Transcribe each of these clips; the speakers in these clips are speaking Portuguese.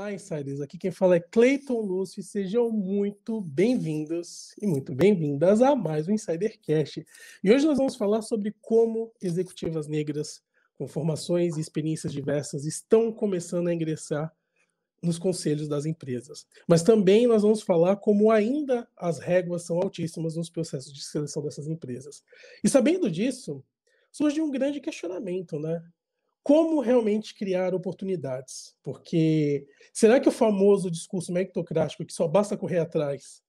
Olá, insiders! Aqui quem fala é Clayton Lúcio e sejam muito bem-vindos e muito bem-vindas a mais um Insidercast. E hoje nós vamos falar sobre como executivas negras com formações e experiências diversas estão começando a ingressar nos conselhos das empresas. Mas também nós vamos falar como ainda as réguas são altíssimas nos processos de seleção dessas empresas. E sabendo disso, surge um grande questionamento, né? como realmente criar oportunidades. Porque será que o famoso discurso meritocrático que só basta correr atrás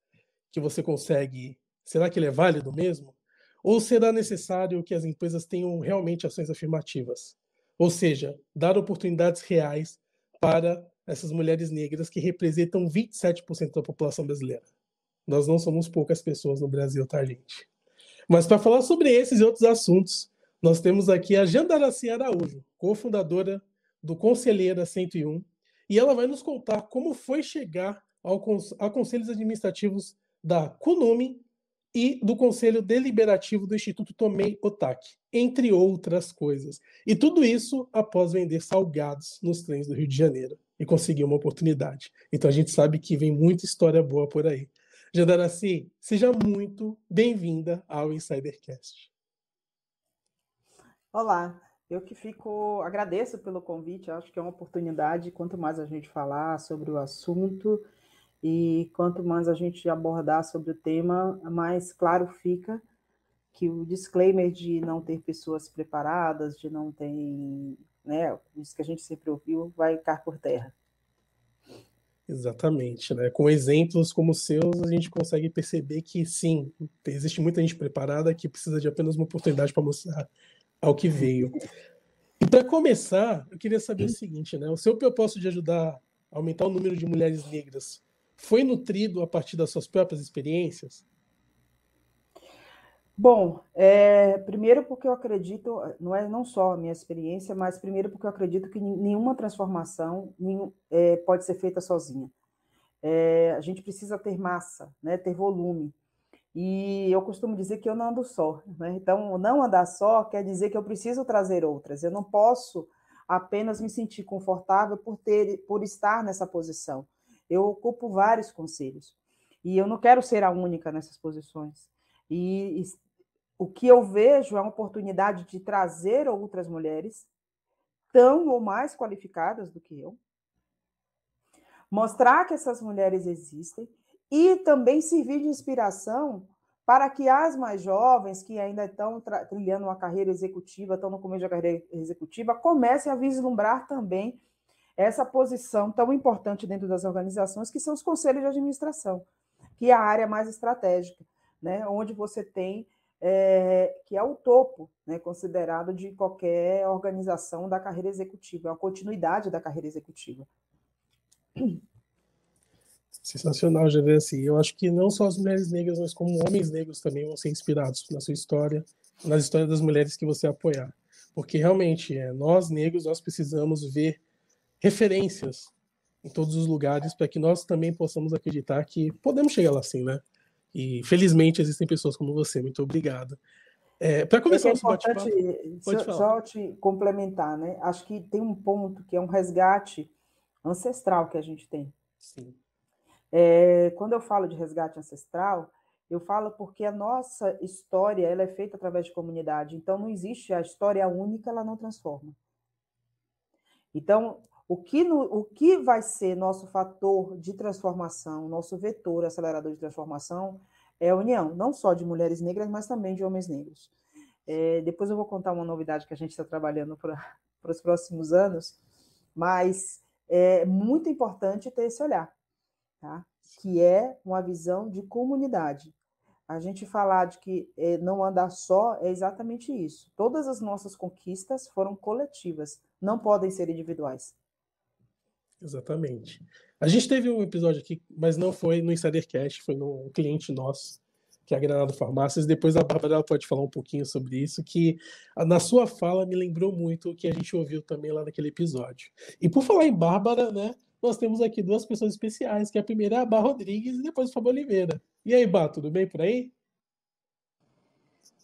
que você consegue, será que ele é válido mesmo? Ou será necessário que as empresas tenham realmente ações afirmativas? Ou seja, dar oportunidades reais para essas mulheres negras que representam 27% da população brasileira. Nós não somos poucas pessoas no Brasil, tá, gente? Mas para falar sobre esses e outros assuntos, nós temos aqui a Jandaraci Araújo, cofundadora do Conselheira 101, e ela vai nos contar como foi chegar ao, a conselhos administrativos da CUNUME e do Conselho Deliberativo do Instituto Tomei Otaki, entre outras coisas. E tudo isso após vender salgados nos trens do Rio de Janeiro e conseguir uma oportunidade. Então a gente sabe que vem muita história boa por aí. Jandaraci, seja muito bem-vinda ao Insidercast. Olá, eu que fico, agradeço pelo convite, acho que é uma oportunidade, quanto mais a gente falar sobre o assunto e quanto mais a gente abordar sobre o tema, mais claro fica que o disclaimer de não ter pessoas preparadas, de não ter, né, isso que a gente sempre ouviu, vai cair por terra. Exatamente, né? Com exemplos como os seus, a gente consegue perceber que sim, existe muita gente preparada que precisa de apenas uma oportunidade para mostrar ao é que uhum. veio. E para começar, eu queria saber o seguinte, né? O seu propósito de ajudar a aumentar o número de mulheres negras foi nutrido a partir das suas próprias experiências? Bom, é, primeiro porque eu acredito, não é não só a minha experiência, mas primeiro porque eu acredito que nenhuma transformação nenhum, é, pode ser feita sozinha. É, a gente precisa ter massa, né, ter volume. E eu costumo dizer que eu não ando só. Né? Então, não andar só quer dizer que eu preciso trazer outras. Eu não posso apenas me sentir confortável por ter, por estar nessa posição. Eu ocupo vários conselhos e eu não quero ser a única nessas posições. E, e o que eu vejo é uma oportunidade de trazer outras mulheres tão ou mais qualificadas do que eu, mostrar que essas mulheres existem e também servir de inspiração para que as mais jovens que ainda estão trilhando uma carreira executiva, estão no começo da carreira executiva, comecem a vislumbrar também essa posição tão importante dentro das organizações, que são os conselhos de administração, que é a área mais estratégica, né? onde você tem, é, que é o topo né? considerado de qualquer organização da carreira executiva, é a continuidade da carreira executiva. Sensacional, já ver assim Eu acho que não só as mulheres negras, mas como homens negros também vão ser inspirados na sua história, na história das mulheres que você apoiar. Porque realmente, é, nós negros, nós precisamos ver referências em todos os lugares para que nós também possamos acreditar que podemos chegar lá assim, né? E felizmente existem pessoas como você. Muito obrigado. É, para começar é importante, só, só, te complementar, né? Acho que tem um ponto que é um resgate ancestral que a gente tem. Sim. É, quando eu falo de resgate ancestral, eu falo porque a nossa história ela é feita através de comunidade. Então, não existe a história única, ela não transforma. Então, o que, no, o que vai ser nosso fator de transformação, nosso vetor acelerador de transformação, é a união, não só de mulheres negras, mas também de homens negros. É, depois eu vou contar uma novidade que a gente está trabalhando para os próximos anos, mas é muito importante ter esse olhar tá? que é uma visão de comunidade. A gente falar de que é, não andar só é exatamente isso. Todas as nossas conquistas foram coletivas, não podem ser individuais. Exatamente. A gente teve um episódio aqui, mas não foi no Insidercast, foi num cliente nosso, que é a Granada Farmácias. Depois a Bárbara pode falar um pouquinho sobre isso, que na sua fala me lembrou muito o que a gente ouviu também lá naquele episódio. E por falar em Bárbara, né? nós temos aqui duas pessoas especiais, que a primeira é a Bá Rodrigues e depois o Fábio Oliveira. E aí, Bá, tudo bem por aí?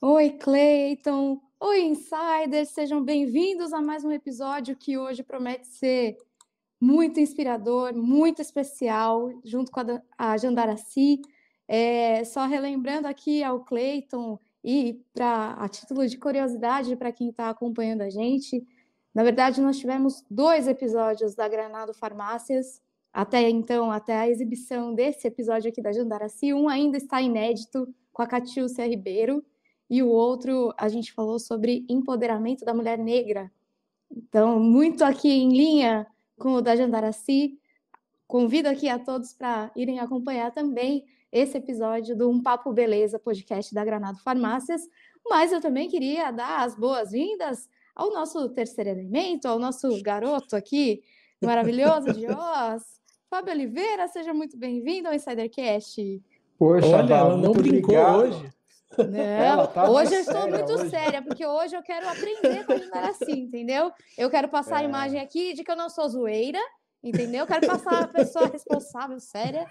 Oi, Cleiton. Oi, Insiders. Sejam bem-vindos a mais um episódio que hoje promete ser muito inspirador, muito especial, junto com a, a Jandaraci. É, só relembrando aqui ao Cleiton e para a título de curiosidade para quem está acompanhando a gente, na verdade, nós tivemos dois episódios da Granado Farmácias, até então, até a exibição desse episódio aqui da Jandaraci. Um ainda está inédito, com a Catiúcia Ribeiro, e o outro a gente falou sobre empoderamento da mulher negra. Então, muito aqui em linha com o da Jandaraci. Convido aqui a todos para irem acompanhar também esse episódio do Um Papo Beleza podcast da Granado Farmácias. Mas eu também queria dar as boas-vindas ao nosso terceiro elemento, ao nosso garoto aqui, maravilhoso de Oz, Fábio Oliveira, seja muito bem-vindo ao Insidercast. Poxa, Olha, ela não brincou hoje. Não, tá hoje eu estou muito hoje. séria, porque hoje eu quero aprender a continuar assim, entendeu? Eu quero passar é. a imagem aqui de que eu não sou zoeira, entendeu? Eu quero passar a pessoa responsável, séria.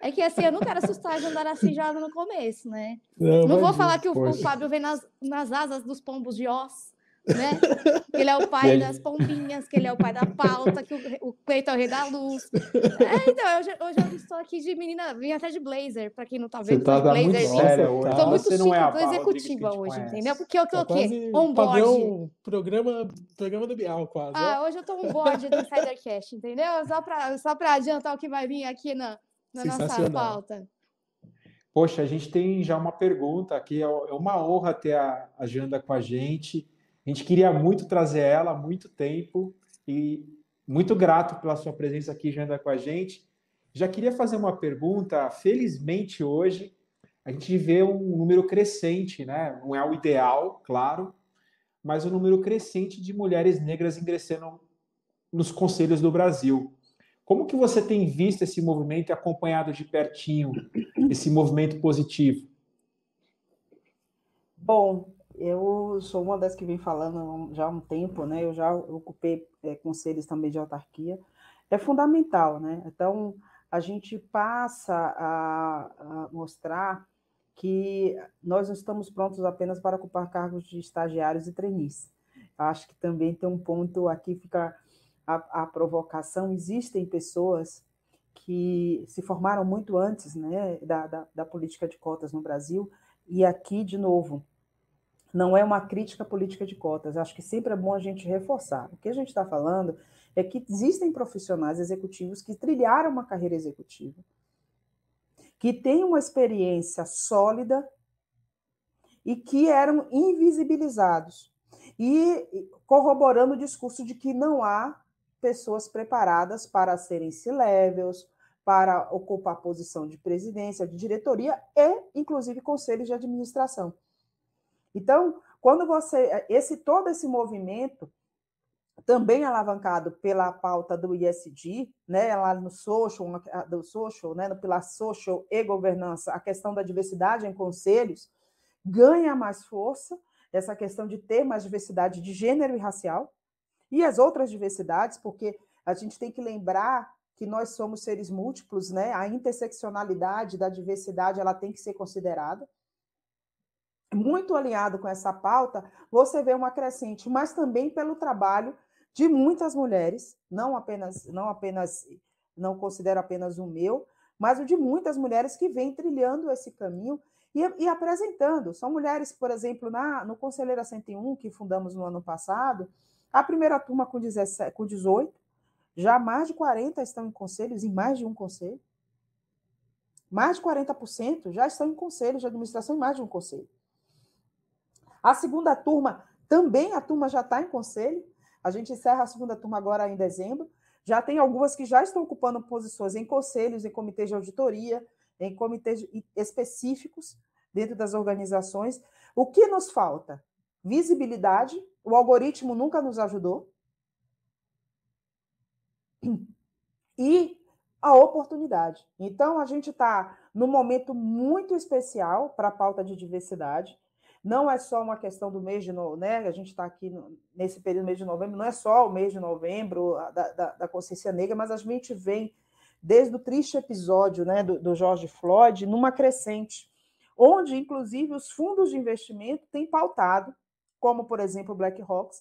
É que assim, eu não quero assustar de andar assim já no começo, né? Não, não vou falar que o, o, Fábio vem nas, nas asas dos pombos de Oz, né? Que ele é o pai das pombinhas, que ele é o pai da pauta, que o, peito é o rei da luz. É, então, eu hoje eu estou aqui de menina, vim até de blazer, para quem não tá vendo. Tá, blazer, muito sério hoje. Tô muito é chique, é tô executiva hoje, conhece. entendeu? Porque eu coloquei tá onboard. Programa, programa do Bial, quase. Ah, hoje eu tô bode do Insidercast, entendeu? Só para só adiantar o que vai vir aqui na, na nossa pauta. Poxa, a gente tem já uma pergunta aqui. É, é uma honra ter a agenda com a gente. A gente queria muito trazer ela há muito tempo e muito grato pela sua presença aqui, Janda, com a gente. Já queria fazer uma pergunta. Felizmente, hoje, a gente vê um número crescente, né? Não é o ideal, claro, mas um número crescente de mulheres negras ingressando nos conselhos do Brasil. Como que você tem visto esse movimento e acompanhado de pertinho esse movimento positivo? Bom, eu sou uma das que vem falando já há um tempo, né? Eu já ocupei é, conselhos também de autarquia. É fundamental, né? Então, a gente passa a, a mostrar que nós não estamos prontos apenas para ocupar cargos de estagiários e trainees. Acho que também tem um ponto aqui fica a, a provocação. Existem pessoas que se formaram muito antes né, da, da, da política de cotas no Brasil, e aqui, de novo, não é uma crítica política de cotas. Acho que sempre é bom a gente reforçar. O que a gente está falando é que existem profissionais executivos que trilharam uma carreira executiva, que têm uma experiência sólida e que eram invisibilizados. E corroborando o discurso de que não há pessoas preparadas para serem C-levels, para ocupar posição de presidência, de diretoria e, inclusive, conselhos de administração. Então, quando você esse todo esse movimento também alavancado pela pauta do ISD, né, lá no social, ah, do social, né, no pilar social e governança, a questão da diversidade em conselhos ganha mais força, essa questão de ter mais diversidade de gênero e racial e as outras diversidades, porque a gente tem que lembrar que nós somos seres múltiplos, né? A interseccionalidade da diversidade, ela tem que ser considerada muito alinhado com essa pauta, você vê uma crescente, mas também pelo trabalho de muitas mulheres, não apenas, não apenas, não considero apenas o meu, mas o de muitas mulheres que vêm trilhando esse caminho e, e apresentando. São mulheres, por exemplo, na, no Conselheira 101, que fundamos no ano passado, a primeira turma com, 17, com 18, já mais de 40 estão em conselhos, em mais de um conselho. Mais de 40% já estão em conselhos de administração em mais de um conselho. A segunda turma, também a turma já está em conselho. A gente encerra a segunda turma agora em dezembro. Já tem algumas que já estão ocupando posições em conselhos, em comitês de auditoria, em comitês específicos dentro das organizações. O que nos falta? Visibilidade. O algoritmo nunca nos ajudou. E a oportunidade. Então, a gente está num momento muito especial para a pauta de diversidade. Não é só uma questão do mês de novembro, né? A gente está aqui no, nesse período, mês de novembro, não é só o mês de novembro da, da, da consciência negra, mas a gente vem desde o triste episódio né, do, do George Floyd numa crescente, onde, inclusive, os fundos de investimento têm pautado, como, por exemplo, o BlackRock,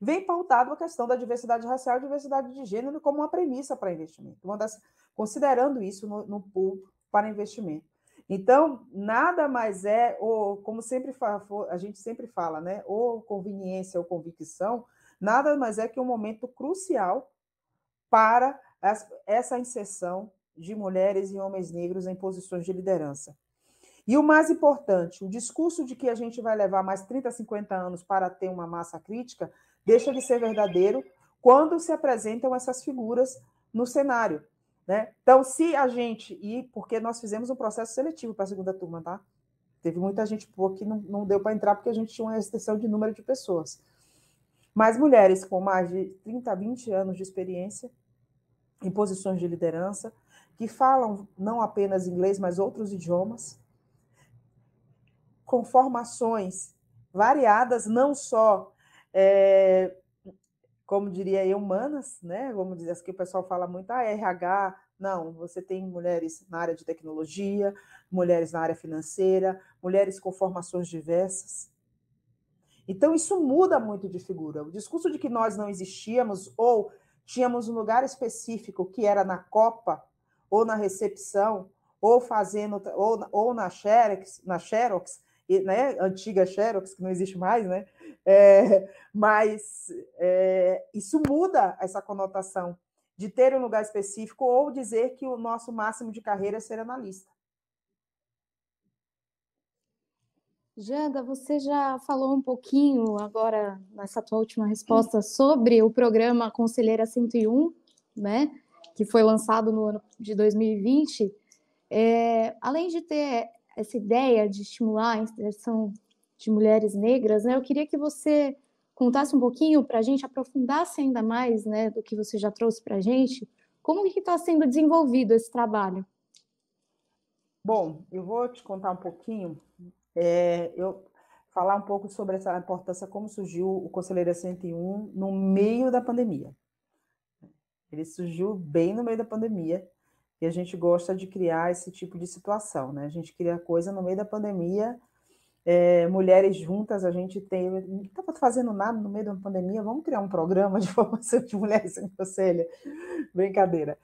vem pautado a questão da diversidade racial e diversidade de gênero como uma premissa para investimento, uma das, considerando isso no, no pool para investimento. Então, nada mais é, ou como sempre a gente sempre fala, né? Ou conveniência ou convicção, nada mais é que um momento crucial para essa inserção de mulheres e homens negros em posições de liderança. E o mais importante, o discurso de que a gente vai levar mais 30, 50 anos para ter uma massa crítica, deixa de ser verdadeiro quando se apresentam essas figuras no cenário. Né? Então, se a gente. E porque nós fizemos um processo seletivo para a segunda turma, tá? Teve muita gente boa que não, não deu para entrar porque a gente tinha uma restrição de número de pessoas. Mas mulheres com mais de 30, 20 anos de experiência em posições de liderança, que falam não apenas inglês, mas outros idiomas, com formações variadas, não só é, como diria aí, humanas, né? Vamos dizer assim, que o pessoal fala muito, ah, RH, não, você tem mulheres na área de tecnologia, mulheres na área financeira, mulheres com formações diversas. Então, isso muda muito de figura. O discurso de que nós não existíamos ou tínhamos um lugar específico que era na Copa, ou na recepção, ou fazendo, ou, ou na Xerox, na Xerox, né, antiga Xerox, que não existe mais, né? É, mas é, isso muda essa conotação de ter um lugar específico ou dizer que o nosso máximo de carreira é ser analista. Janda, você já falou um pouquinho agora nessa tua última resposta sobre o programa Conselheira 101, né, que foi lançado no ano de 2020. É, além de ter essa ideia de estimular a inserção de mulheres negras, né? Eu queria que você contasse um pouquinho para a gente, aprofundasse ainda mais, né, do que você já trouxe para a gente, como que está sendo desenvolvido esse trabalho? Bom, eu vou te contar um pouquinho, é, eu falar um pouco sobre essa importância, como surgiu o Conselheira 101 no meio da pandemia. Ele surgiu bem no meio da pandemia, e a gente gosta de criar esse tipo de situação, né? A gente cria coisa no meio da pandemia é, mulheres juntas, a gente tem. Não estava fazendo nada no meio da pandemia, vamos criar um programa de formação de mulheres em conselho? Brincadeira.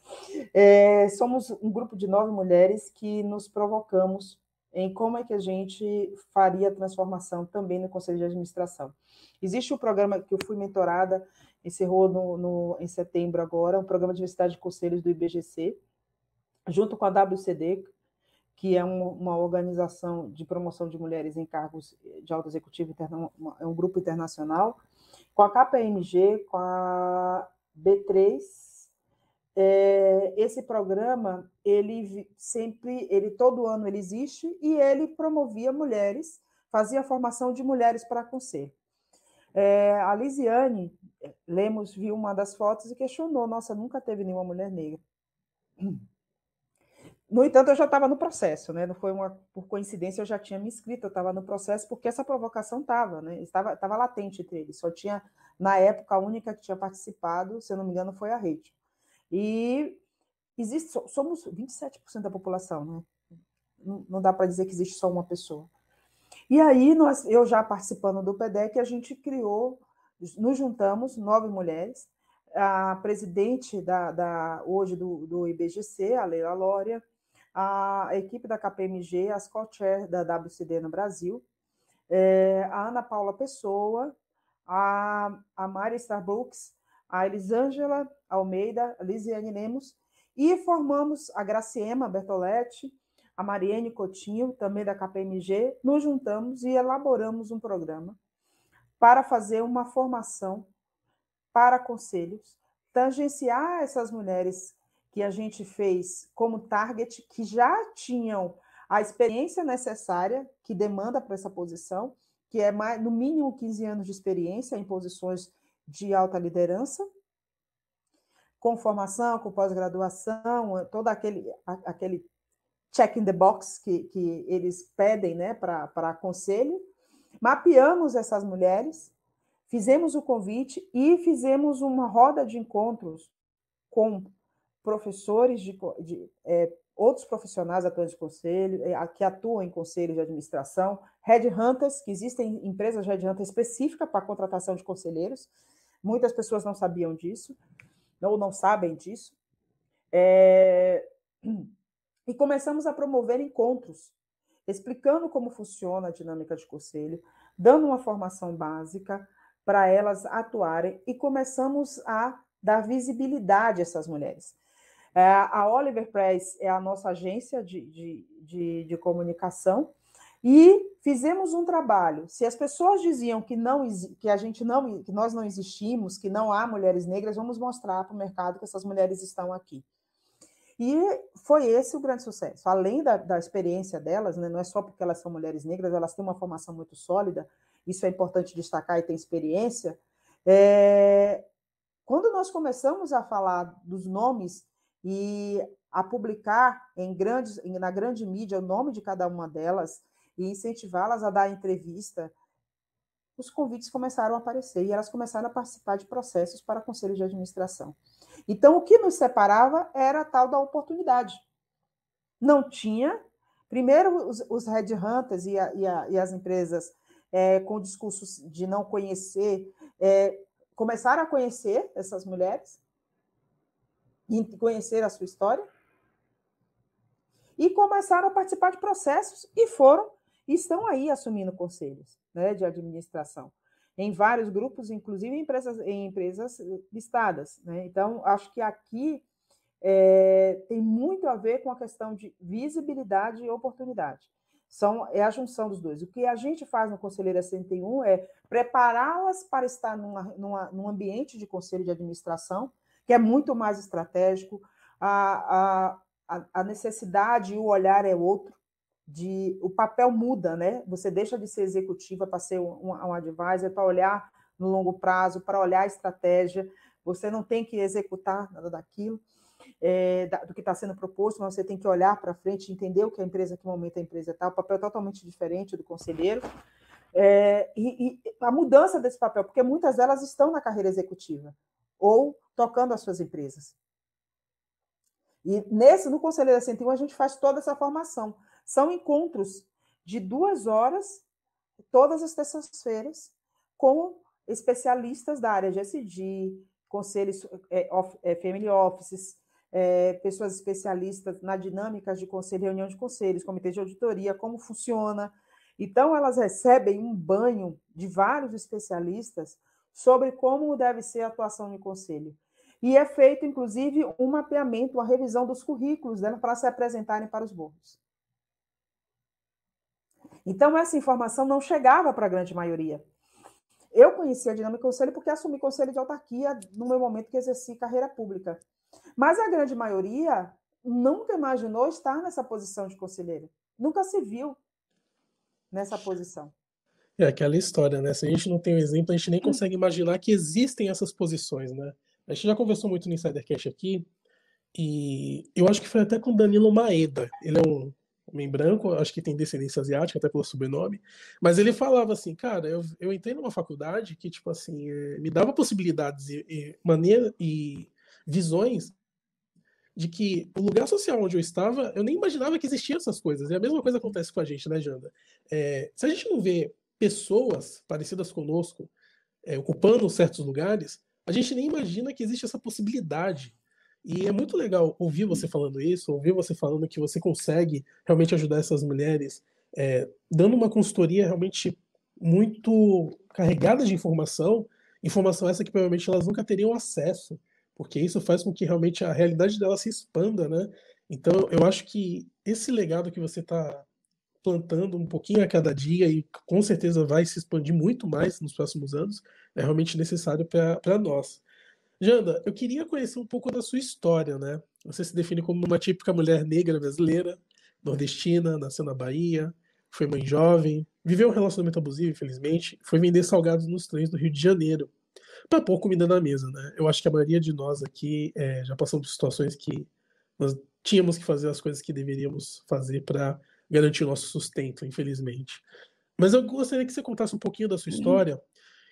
É, somos um grupo de nove mulheres que nos provocamos em como é que a gente faria a transformação também no Conselho de Administração. Existe um programa que eu fui mentorada, encerrou no, no, em setembro agora, um programa de diversidade de conselhos do IBGC, junto com a WCD, que é uma organização de promoção de mulheres em cargos de alto executivo, é um grupo internacional, com a KPMG, com a B3. É, esse programa, ele sempre, ele todo ano ele existe e ele promovia mulheres, fazia formação de mulheres para conselho. É, a Lisiane Lemos viu uma das fotos e questionou: nossa, nunca teve nenhuma mulher negra. No entanto, eu já estava no processo, né? Não foi uma por coincidência, eu já tinha me inscrito, eu estava no processo porque essa provocação estava, né? Estava, estava latente entre eles. Só tinha na época a única que tinha participado, se eu não me engano, foi a Rede. E existe somos 27% da população, né? Não, dá para dizer que existe só uma pessoa. E aí nós, eu já participando do pedec a gente criou, nos juntamos nove mulheres, a presidente da, da hoje do, do IBGC, a Leila Lória, a equipe da KPMG, as co-chair da WCD no Brasil, é, a Ana Paula Pessoa, a, a Mari Starbucks, a Elisângela Almeida, a Lisiane Lemos, e formamos a Graciema Bertoletti, a Mariene Coutinho, também da KPMG, nos juntamos e elaboramos um programa para fazer uma formação para conselhos, tangenciar essas mulheres que a gente fez como target, que já tinham a experiência necessária que demanda para essa posição, que é mais, no mínimo 15 anos de experiência em posições de alta liderança, com formação, com pós-graduação, todo aquele, aquele check in the box que, que eles pedem né, para conselho. Mapeamos essas mulheres, fizemos o convite e fizemos uma roda de encontros com professores de, de é, outros profissionais atuantes de conselho, é, que atuam em conselhos de administração, headhunters, que existem empresas headhunter específicas para contratação de conselheiros. Muitas pessoas não sabiam disso, ou não sabem disso. É... E começamos a promover encontros, explicando como funciona a dinâmica de conselho, dando uma formação básica para elas atuarem e começamos a dar visibilidade a essas mulheres. É, a Oliver Press é a nossa agência de, de, de, de, comunicação e fizemos um trabalho. Se as pessoas diziam que não que a gente não que nós não existimos, que não há mulheres negras, vamos mostrar para o mercado que essas mulheres estão aqui. E foi esse o grande sucesso. Além da, da experiência delas, né, não é só porque elas são mulheres negras, elas têm uma formação muito sólida. Isso é importante destacar e tem experiência. É... Quando nós começamos a falar dos nomes e a publicar em grandes, na grande mídia o nome de cada uma delas e incentivá-las a dar entrevista, os convites começaram a aparecer e elas começaram a participar de processos para conselhos de administração. Então, o que nos separava era a tal da oportunidade. Não tinha. Primeiro, os, os hunters e, a, e, a, e as empresas é, com discursos de não conhecer é, começaram a conhecer essas mulheres, e conhecer a sua história. E começaram a participar de processos e foram, e estão aí assumindo conselhos né, de administração, em vários grupos, inclusive em empresas, em empresas listadas. Né? Então, acho que aqui é, tem muito a ver com a questão de visibilidade e oportunidade. São, é a junção dos dois. O que a gente faz no Conselheiro 101 é prepará-las para estar numa, numa, num ambiente de conselho de administração, que é muito mais estratégico, a, a, a necessidade e o olhar é outro, de o papel muda, né? Você deixa de ser executiva para ser um, um advisor, para olhar no longo prazo, para olhar a estratégia, você não tem que executar nada daquilo. É, do que está sendo proposto, mas você tem que olhar para frente, entender o que a empresa, que momento a empresa está, o papel é totalmente diferente do conselheiro, é, e, e, a mudança desse papel, porque muitas delas estão na carreira executiva, ou tocando as suas empresas. E nesse, no Conselho da 101, a gente faz toda essa formação. São encontros de duas horas, todas as terças-feiras, com especialistas da área de SD, conselhos, é, of, é, family offices, é, pessoas especialistas na dinâmica de conselho, reunião de conselhos, comitê de auditoria, como funciona. Então, elas recebem um banho de vários especialistas sobre como deve ser a atuação de conselho. E é feito, inclusive, um mapeamento, uma revisão dos currículos né, para se apresentarem para os burros. Então, essa informação não chegava para a grande maioria. Eu conheci a dinâmica do conselho porque assumi conselho de autarquia no meu momento que exerci carreira pública. Mas a grande maioria nunca imaginou estar nessa posição de conselheiro. Nunca se viu nessa posição. É aquela história, né? Se a gente não tem um exemplo, a gente nem hum. consegue imaginar que existem essas posições, né? A gente já conversou muito no Insidercast aqui, e eu acho que foi até com Danilo Maeda. Ele é um homem branco, acho que tem descendência asiática, até pelo sobrenome. Mas ele falava assim, cara, eu, eu entrei numa faculdade que, tipo assim, é, me dava possibilidades e, e, e visões de que o lugar social onde eu estava, eu nem imaginava que existiam essas coisas. E a mesma coisa acontece com a gente, né, Janda? É, se a gente não vê pessoas parecidas conosco é, ocupando certos lugares, a gente nem imagina que existe essa possibilidade. E é muito legal ouvir você falando isso, ouvir você falando que você consegue realmente ajudar essas mulheres, é, dando uma consultoria realmente muito carregada de informação, informação essa que provavelmente elas nunca teriam acesso, porque isso faz com que realmente a realidade delas se expanda, né? Então eu acho que esse legado que você está plantando um pouquinho a cada dia e com certeza vai se expandir muito mais nos próximos anos, é realmente necessário para nós. Janda, eu queria conhecer um pouco da sua história, né? Você se define como uma típica mulher negra brasileira, nordestina, nasceu na Bahia, foi mãe jovem, viveu um relacionamento abusivo, infelizmente, foi vender salgados nos trens do Rio de Janeiro, para pôr comida na mesa, né? Eu acho que a maioria de nós aqui é, já passamos por situações que nós tínhamos que fazer as coisas que deveríamos fazer para garantir o nosso sustento, infelizmente. Mas eu gostaria que você contasse um pouquinho da sua uhum. história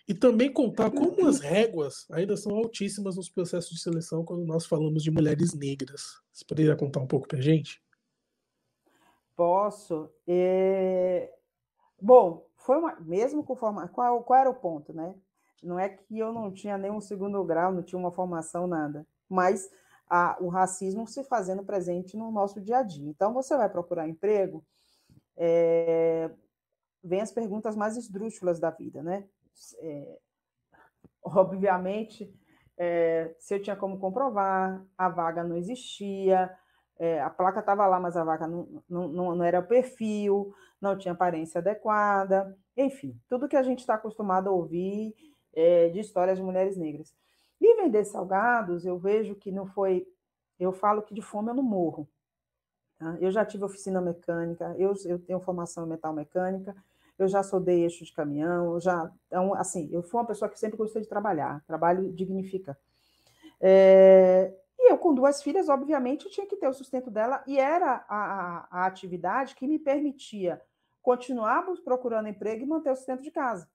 e também contar como as réguas ainda são altíssimas nos processos de seleção quando nós falamos de mulheres negras. Você poderia contar um pouco para a gente? Posso. É... Bom, foi uma... mesmo com formação. Qual, qual era o ponto, né? Não é que eu não tinha nenhum segundo grau, não tinha uma formação, nada. Mas a, o racismo se fazendo presente no nosso dia a dia. Então, você vai procurar emprego, é, vem as perguntas mais esdrúxulas da vida, né? É, obviamente, é, se eu tinha como comprovar, a vaga não existia, é, a placa estava lá, mas a vaga não, não, não era o perfil, não tinha aparência adequada, enfim, tudo que a gente está acostumado a ouvir é, de histórias de mulheres negras. E vender salgados, eu vejo que não foi. Eu falo que de fome eu não morro. Tá? Eu já tive oficina mecânica, eu, eu tenho formação em metal mecânica, eu já soldei eixo de caminhão, já. Então, assim, eu fui uma pessoa que sempre gostei de trabalhar, trabalho dignifica. É, e eu, com duas filhas, obviamente, eu tinha que ter o sustento dela, e era a, a, a atividade que me permitia continuar procurando emprego e manter o sustento de casa,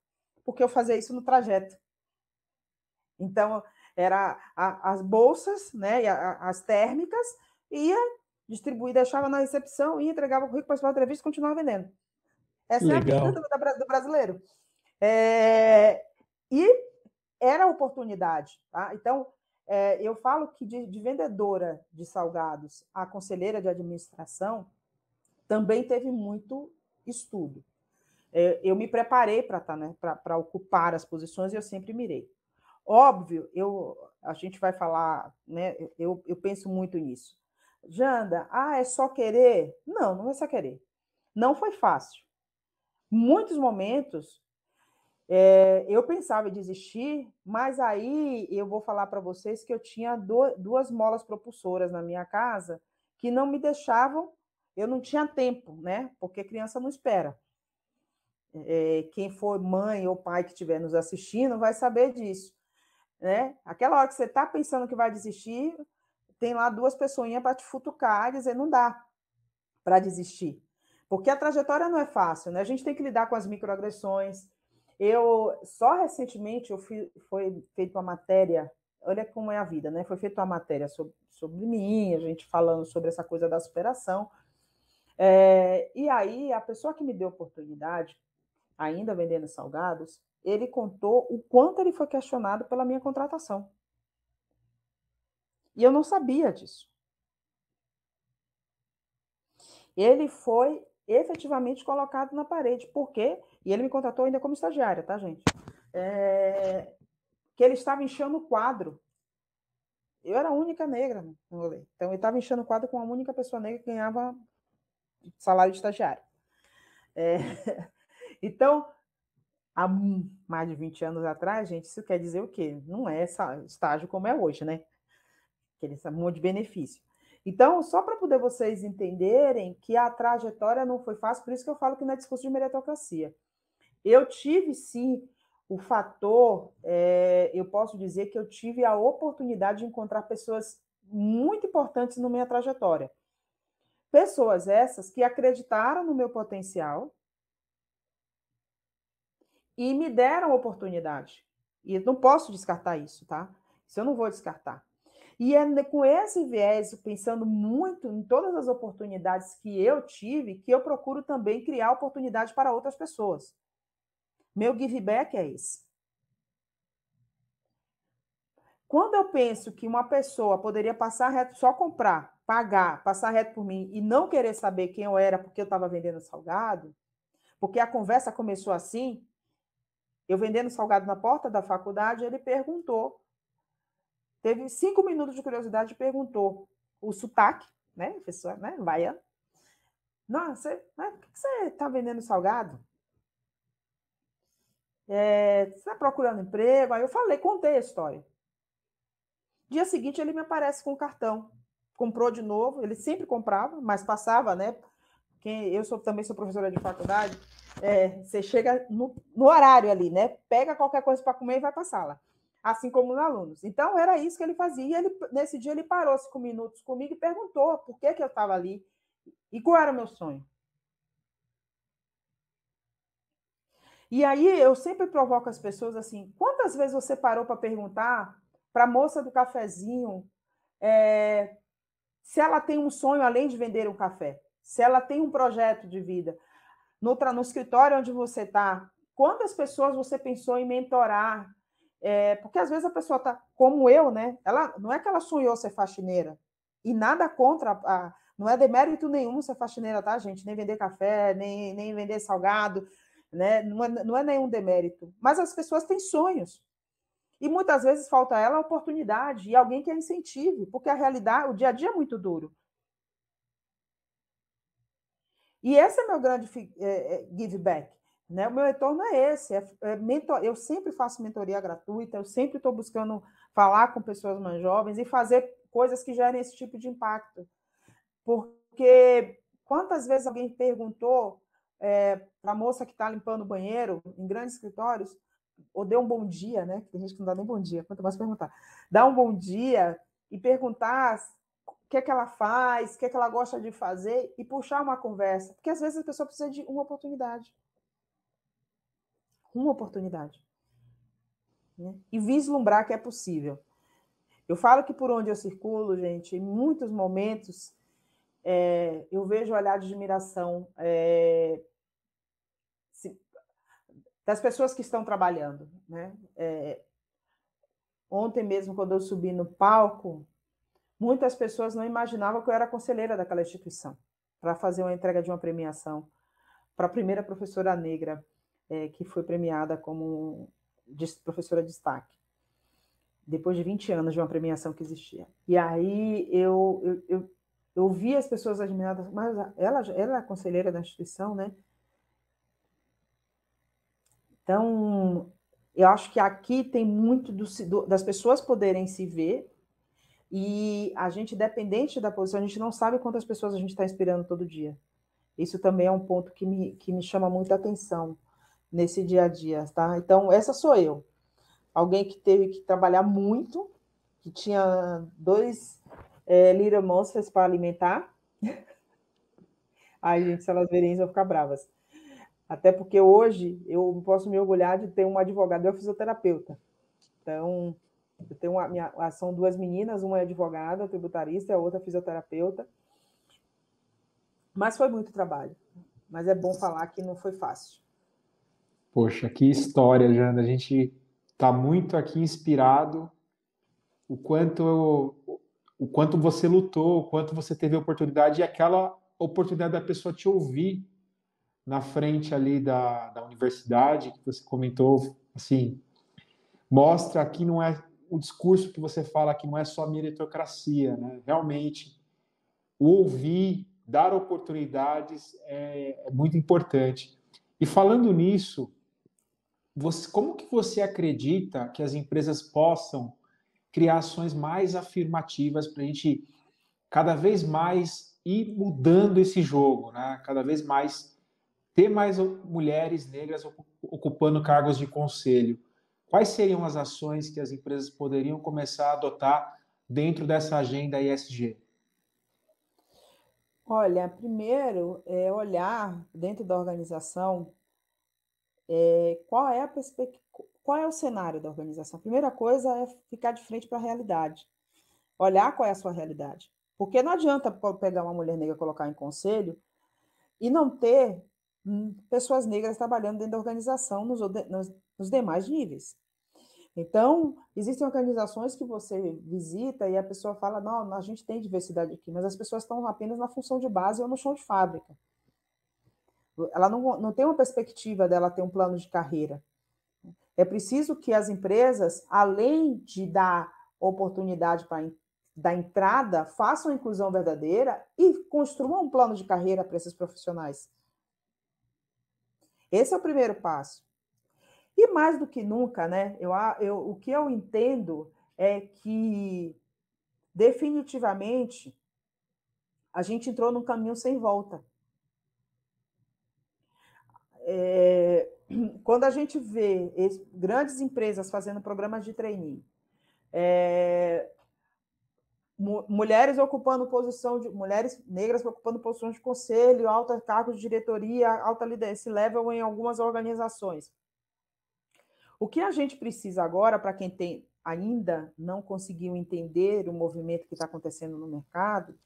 porque eu fazia isso no trajeto. Então, era a, as bolsas, né, a, as térmicas, ia distribuir, deixava na recepção, ia entregava o currículo, participava da entrevista e continuava vendendo. Essa Legal. é a vida do, do brasileiro. É, e era oportunidade, tá? Então, é, eu falo que de, de vendedora de salgados a conselheira de administração também teve muito estudo é, eu me preparei para tá, né, ocupar as posições e eu sempre mirei. Óbvio, eu, a gente vai falar, né? Eu, eu penso muito nisso. Janda, ah, é só querer? Não, não é só querer. Não foi fácil. Muitos momentos é, eu pensava em desistir, mas aí eu vou falar para vocês que eu tinha do, duas molas propulsoras na minha casa que não me deixavam, eu não tinha tempo, né? Porque criança não espera. É, quem for mãe ou pai que estiver nos assistindo vai saber disso né? Aquela hora que você está pensando que vai desistir, tem lá duas pessoinhas para te futucar e dizer não dá para desistir. Porque a trajetória não é fácil, né? A gente tem que lidar com as microagressões. Eu só recentemente eu fui, foi feita uma matéria, olha como é a vida, né? Foi feita uma matéria sobre, sobre mim, a gente falando sobre essa coisa da superação. É, e aí a pessoa que me deu oportunidade, ainda vendendo salgados, ele contou o quanto ele foi questionado pela minha contratação. E eu não sabia disso. Ele foi efetivamente colocado na parede, porque, e ele me contratou ainda como estagiária, tá, gente? É, que ele estava enchendo o quadro. Eu era a única negra no rolê. Então, ele estava enchendo o quadro com a única pessoa negra que ganhava salário de estagiário. É, então, há mais de 20 anos atrás, gente, isso quer dizer o quê? Não é estágio como é hoje, né? Aquele monte de benefício. Então, só para poder vocês entenderem que a trajetória não foi fácil, por isso que eu falo que não é discurso de meritocracia. Eu tive, sim, o fator, é, eu posso dizer que eu tive a oportunidade de encontrar pessoas muito importantes na minha trajetória. Pessoas essas que acreditaram no meu potencial, e me deram oportunidade. E não posso descartar isso, tá? Isso eu não vou descartar. E é com esse viés, pensando muito em todas as oportunidades que eu tive, que eu procuro também criar oportunidade para outras pessoas. Meu give back é esse. Quando eu penso que uma pessoa poderia passar reto, só comprar, pagar, passar reto por mim e não querer saber quem eu era porque eu estava vendendo salgado, porque a conversa começou assim, eu vendendo salgado na porta da faculdade, ele perguntou. Teve cinco minutos de curiosidade e perguntou o sotaque, né, pessoa, né, baiano. Nossa, mas né? por que você está vendendo salgado? É, você está procurando emprego? Aí eu falei, contei a história. Dia seguinte ele me aparece com o cartão. Comprou de novo, ele sempre comprava, mas passava, né? quem eu sou também sou professora de faculdade, é, você chega no, no, horário ali, né? Pega qualquer coisa para comer e vai para a sala, assim como os alunos. Então era isso que ele fazia. E ele, nesse dia ele parou cinco minutos comigo e perguntou por que que eu estava ali e qual era o meu sonho. E aí eu sempre provoco as pessoas assim: quantas vezes você parou para perguntar para a moça do cafezinho é, se ela tem um sonho além de vender um café? se ela tem um projeto de vida. No, no escritório onde você está, quantas pessoas você pensou em mentorar? É, porque às vezes a pessoa está, como eu, né? Ela não é que ela sonhou ser faxineira. E nada contra, a, não é demérito nenhum ser faxineira, tá, gente? Nem vender café, nem, nem vender salgado, né? Não é, não é nenhum demérito. Mas as pessoas têm sonhos. E muitas vezes falta a ela a oportunidade e alguém que a incentive, porque a realidade, o dia a dia é muito duro. E esse é meu grande é, é, give back. Né? O meu retorno é esse. É, é mentor... Eu sempre faço mentoria gratuita, eu sempre estou buscando falar com pessoas mais jovens e fazer coisas que gerem esse tipo de impacto. Porque quantas vezes alguém perguntou é, para a moça que está limpando o banheiro em grandes escritórios, ou deu um bom dia, né? Tem gente que não dá nem bom dia, quanto mais perguntar. Dá um bom dia e perguntar que é que ela faz, o que é que ela gosta de fazer e puxar uma conversa, porque às vezes a pessoa precisa de uma oportunidade. Uma oportunidade. Né? E vislumbrar que é possível. Eu falo que por onde eu circulo, gente, em muitos momentos é, eu vejo olhar de admiração é, se, das pessoas que estão trabalhando. Né? É, ontem mesmo, quando eu subi no palco, Muitas pessoas não imaginavam que eu era conselheira daquela instituição para fazer uma entrega de uma premiação para a primeira professora negra é, que foi premiada como professora de destaque, depois de 20 anos de uma premiação que existia. E aí eu, eu, eu, eu vi as pessoas admiradas, mas ela, ela é conselheira da instituição, né? Então, eu acho que aqui tem muito do, do, das pessoas poderem se ver e a gente, dependente da posição, a gente não sabe quantas pessoas a gente está inspirando todo dia. Isso também é um ponto que me, que me chama muita atenção nesse dia a dia, tá? Então, essa sou eu. Alguém que teve que trabalhar muito, que tinha dois é, Little Monsters para alimentar. Ai, gente, se elas verem isso, vão ficar bravas. Até porque hoje eu posso me orgulhar de ter um advogado e um fisioterapeuta. Então, eu tenho uma, minha, ah, são duas meninas, uma é advogada, tributarista, a outra é fisioterapeuta. Mas foi muito trabalho. Mas é bom falar que não foi fácil. Poxa, que história, Jana. A gente está muito aqui inspirado o quanto eu, o quanto você lutou, o quanto você teve oportunidade e aquela oportunidade da pessoa te ouvir na frente ali da, da universidade que você comentou, assim, mostra que não é o discurso que você fala que não é só meritocracia, né? Realmente, o ouvir, dar oportunidades é, é muito importante. E falando nisso, você, como que você acredita que as empresas possam criar ações mais afirmativas para a gente cada vez mais ir mudando esse jogo, né? Cada vez mais ter mais mulheres negras ocupando cargos de conselho. Quais seriam as ações que as empresas poderiam começar a adotar dentro dessa agenda ESG? Olha, primeiro é olhar dentro da organização é, qual é a perspectiva, qual é o cenário da organização. A primeira coisa é ficar de frente para a realidade, olhar qual é a sua realidade, porque não adianta pegar uma mulher negra e colocar em conselho e não ter hum, pessoas negras trabalhando dentro da organização nos, nos, nos demais níveis. Então, existem organizações que você visita e a pessoa fala: não, a gente tem diversidade aqui, mas as pessoas estão apenas na função de base ou no chão de fábrica. Ela não, não tem uma perspectiva dela ter um plano de carreira. É preciso que as empresas, além de dar oportunidade para da entrada, façam a inclusão verdadeira e construam um plano de carreira para esses profissionais. Esse é o primeiro passo. E mais do que nunca, né, eu, eu, o que eu entendo é que, definitivamente, a gente entrou num caminho sem volta. É, quando a gente vê grandes empresas fazendo programas de treininho, é, mulheres ocupando posição de mulheres negras ocupando posições de conselho, altos cargos de diretoria, alta liderança, level em algumas organizações. O que a gente precisa agora, para quem tem, ainda não conseguiu entender o movimento que está acontecendo no mercado,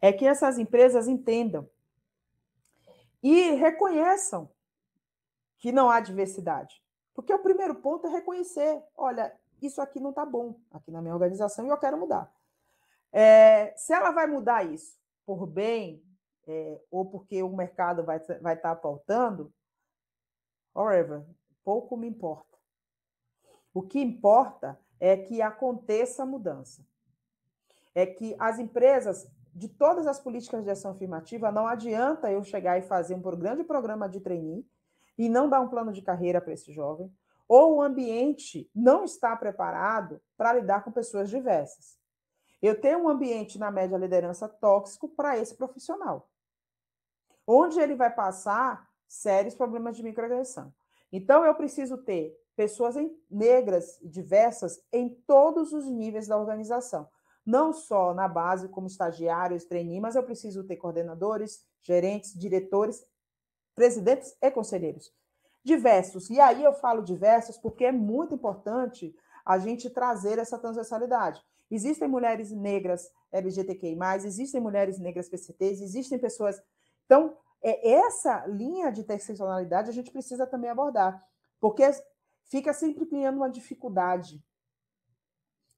é que essas empresas entendam e reconheçam que não há diversidade. Porque o primeiro ponto é reconhecer: olha, isso aqui não está bom aqui na minha organização e eu quero mudar. É, se ela vai mudar isso por bem é, ou porque o mercado vai estar vai tá pautando, however, pouco me importa. O que importa é que aconteça a mudança. É que as empresas, de todas as políticas de ação afirmativa, não adianta eu chegar e fazer um grande programa de trainee e não dar um plano de carreira para esse jovem, ou o ambiente não está preparado para lidar com pessoas diversas. Eu tenho um ambiente na média liderança tóxico para esse profissional, onde ele vai passar sérios problemas de microagressão. Então, eu preciso ter pessoas em, negras diversas em todos os níveis da organização. Não só na base, como estagiários, trainee, mas eu preciso ter coordenadores, gerentes, diretores, presidentes e conselheiros. Diversos. E aí eu falo diversos porque é muito importante a gente trazer essa transversalidade. Existem mulheres negras LGBTQI, existem mulheres negras PCTs, existem pessoas. Então, é essa linha de interseccionalidade a gente precisa também abordar, porque fica sempre criando uma dificuldade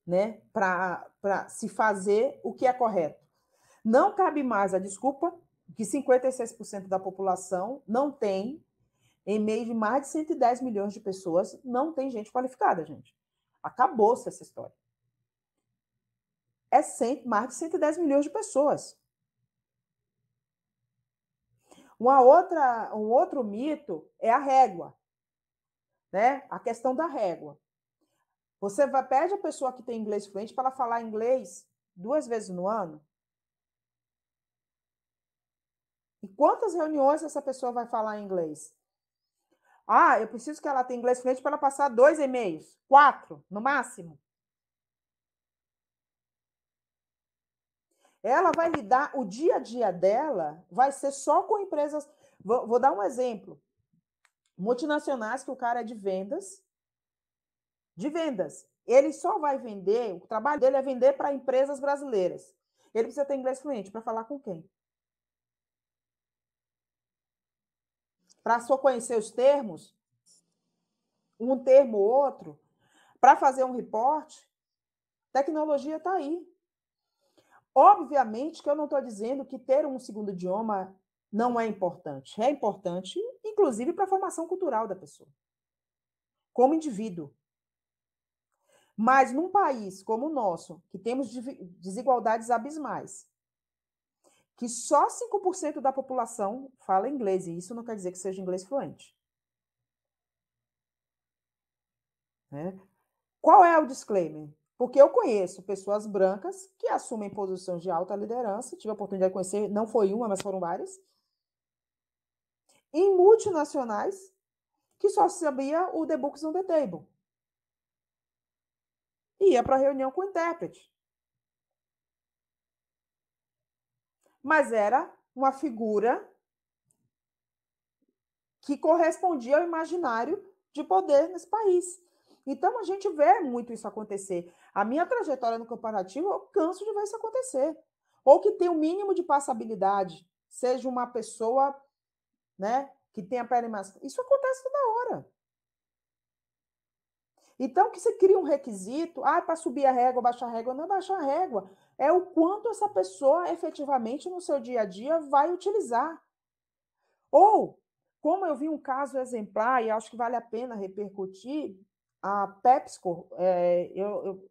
né, para se fazer o que é correto. Não cabe mais a desculpa que 56% da população não tem, em meio de mais de 110 milhões de pessoas, não tem gente qualificada, gente. Acabou-se essa história. É 100, mais de 110 milhões de pessoas. Uma outra, um outro mito é a régua, né? A questão da régua. Você vai, pede a pessoa que tem inglês fluente para falar inglês duas vezes no ano? E quantas reuniões essa pessoa vai falar inglês? Ah, eu preciso que ela tenha inglês fluente para passar dois e-mails, quatro no máximo. Ela vai lidar, o dia a dia dela vai ser só com empresas. Vou, vou dar um exemplo: multinacionais, que o cara é de vendas. De vendas. Ele só vai vender, o trabalho dele é vender para empresas brasileiras. Ele precisa ter inglês fluente para falar com quem? Para só conhecer os termos, um termo ou outro, para fazer um reporte, tecnologia está aí. Obviamente que eu não estou dizendo que ter um segundo idioma não é importante. É importante, inclusive, para a formação cultural da pessoa, como indivíduo. Mas num país como o nosso, que temos desigualdades abismais, que só 5% da população fala inglês, e isso não quer dizer que seja inglês fluente. Né? Qual é o disclaimer? Porque eu conheço pessoas brancas que assumem posições de alta liderança, tive a oportunidade de conhecer, não foi uma, mas foram várias, em multinacionais que só sabia o The Books on the Table. Ia para reunião com o intérprete. Mas era uma figura que correspondia ao imaginário de poder nesse país. Então a gente vê muito isso acontecer. A minha trajetória no comparativo, eu canso de ver isso acontecer. Ou que tem o um mínimo de passabilidade, seja uma pessoa né, que tem a pele mais. Isso acontece toda hora. Então, que você cria um requisito, ah, para subir a régua, baixar a régua, não é baixar a régua. É o quanto essa pessoa efetivamente no seu dia a dia vai utilizar. Ou, como eu vi um caso exemplar, e acho que vale a pena repercutir, a PepsiCo, é, eh, eu, eu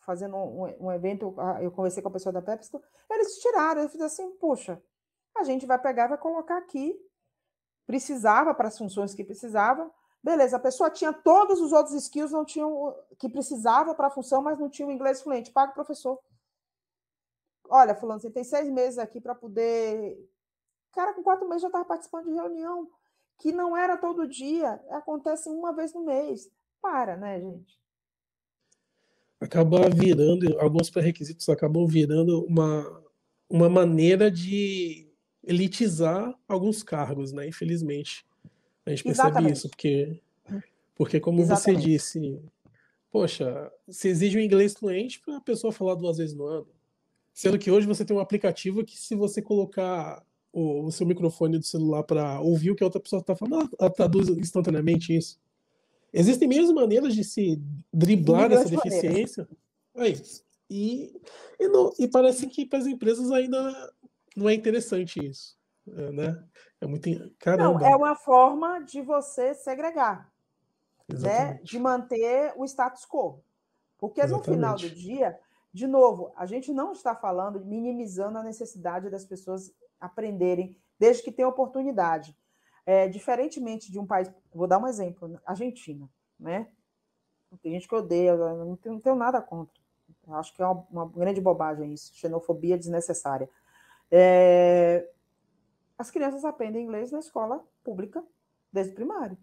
fazendo um, um, evento, eu conversei com a pessoa da PepsiCo, eles tiraram, eu fiz assim, puxa, a gente vai pegar, vai colocar aqui, precisava para as funções que precisava, beleza, a pessoa tinha todos os outros skills não tinham, que precisava para a função, mas não tinha o inglês fluente, paga o professor. Olha, fulano, você tem seis meses aqui para poder... Cara, com quatro meses já estava participando de reunião, que não era todo dia, acontece uma vez no mês para, né, gente? Acaba virando, alguns pré-requisitos acabam virando uma, uma maneira de elitizar alguns cargos, né? Infelizmente. A gente percebe Exatamente. isso, porque, porque como Exatamente. você disse, poxa, se exige um inglês fluente para a pessoa falar duas vezes no ano. Sendo que hoje você tem um aplicativo que, se você colocar o, o seu microfone do celular para ouvir o que a outra pessoa está falando, ela traduz instantaneamente isso. Existem mesmas maneiras de se driblar essa deficiência. Aí, é e, e, não, e, parece que para as empresas ainda não é interessante isso. É, né? É muito. Caramba. Não, é uma forma de você segregar. Né? De manter o status quo. Porque Exatamente. no final do dia, de novo, a gente não está falando, minimizando a necessidade das pessoas aprenderem, desde que tenham oportunidade. É, diferentemente de um país, vou dar um exemplo, Argentina, né? Tem gente que odeia, não tenho, não tenho nada contra. Eu acho que é uma, uma, grande bobagem isso, xenofobia desnecessária. É, as crianças aprendem inglês na escola pública desde o primário.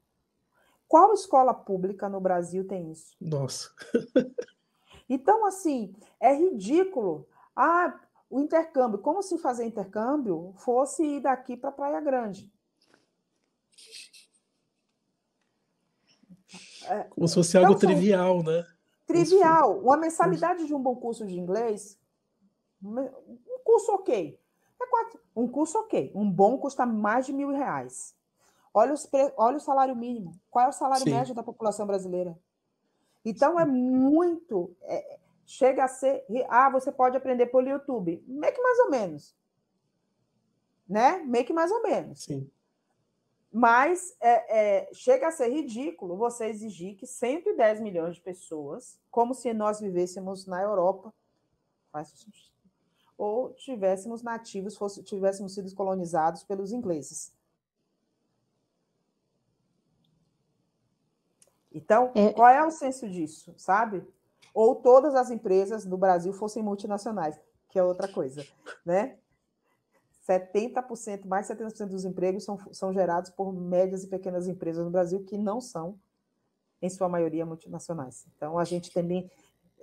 Qual escola pública no Brasil tem isso? Nossa. então, assim, é ridículo. Ah, o intercâmbio, como se fazer intercâmbio fosse ir daqui para Praia Grande. É, Como se fosse então, algo trivial, né? Trivial. Uma mensalidade de um bom curso de inglês, um curso ok. É quatro, um curso ok. Um bom custa mais de mil reais. Olha, os pre... Olha o salário mínimo. Qual é o salário Sim. médio da população brasileira? Então é muito. É... chega a ser. Ah, você pode aprender pelo YouTube. Meio que mais ou menos. Né? Meio que mais ou menos. Sim. Mas é, é, chega a ser ridículo você exigir que 110 milhões de pessoas, como se nós vivêssemos na Europa, ou tivéssemos nativos, fosse, tivéssemos sido colonizados pelos ingleses. Então, é... qual é o senso disso, sabe? Ou todas as empresas do Brasil fossem multinacionais, que é outra coisa, né? 70%, mais de 70% dos empregos são, são gerados por médias e pequenas empresas no Brasil, que não são, em sua maioria, multinacionais. Então, a gente também.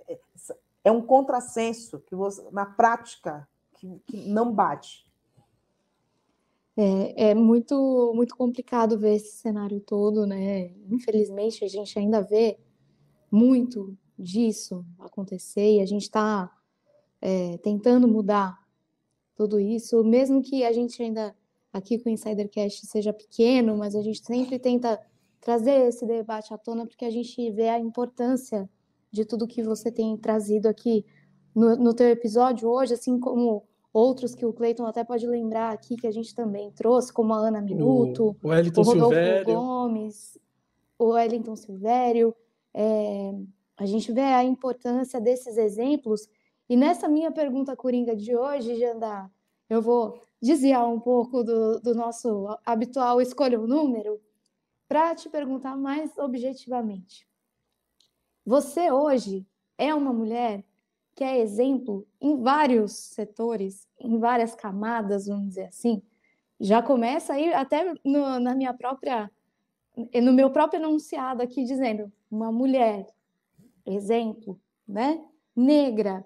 É, é um contrassenso que você, na prática que, que não bate. É, é, muito, muito complicado ver esse cenário todo, né? Infelizmente, a gente ainda vê muito disso acontecer e a gente está é, tentando mudar tudo isso, mesmo que a gente ainda aqui com o Insidercast seja pequeno, mas a gente sempre tenta trazer esse debate à tona porque a gente vê a importância de tudo que você tem trazido aqui no, no teu episódio hoje, assim como outros que o Cleiton até pode lembrar aqui que a gente também trouxe, como a Ana Minuto, o, o, Elton o Rodolfo Silvério. Gomes, o Wellington Silvério. É, a gente vê a importância desses exemplos e nessa minha pergunta coringa de hoje, Jandá, eu vou desviar um pouco do, do nosso habitual escolha o número para te perguntar mais objetivamente. Você hoje é uma mulher que é exemplo em vários setores, em várias camadas, vamos dizer assim. Já começa aí até no, na minha própria, no meu próprio enunciado aqui dizendo uma mulher, exemplo, né? Negra,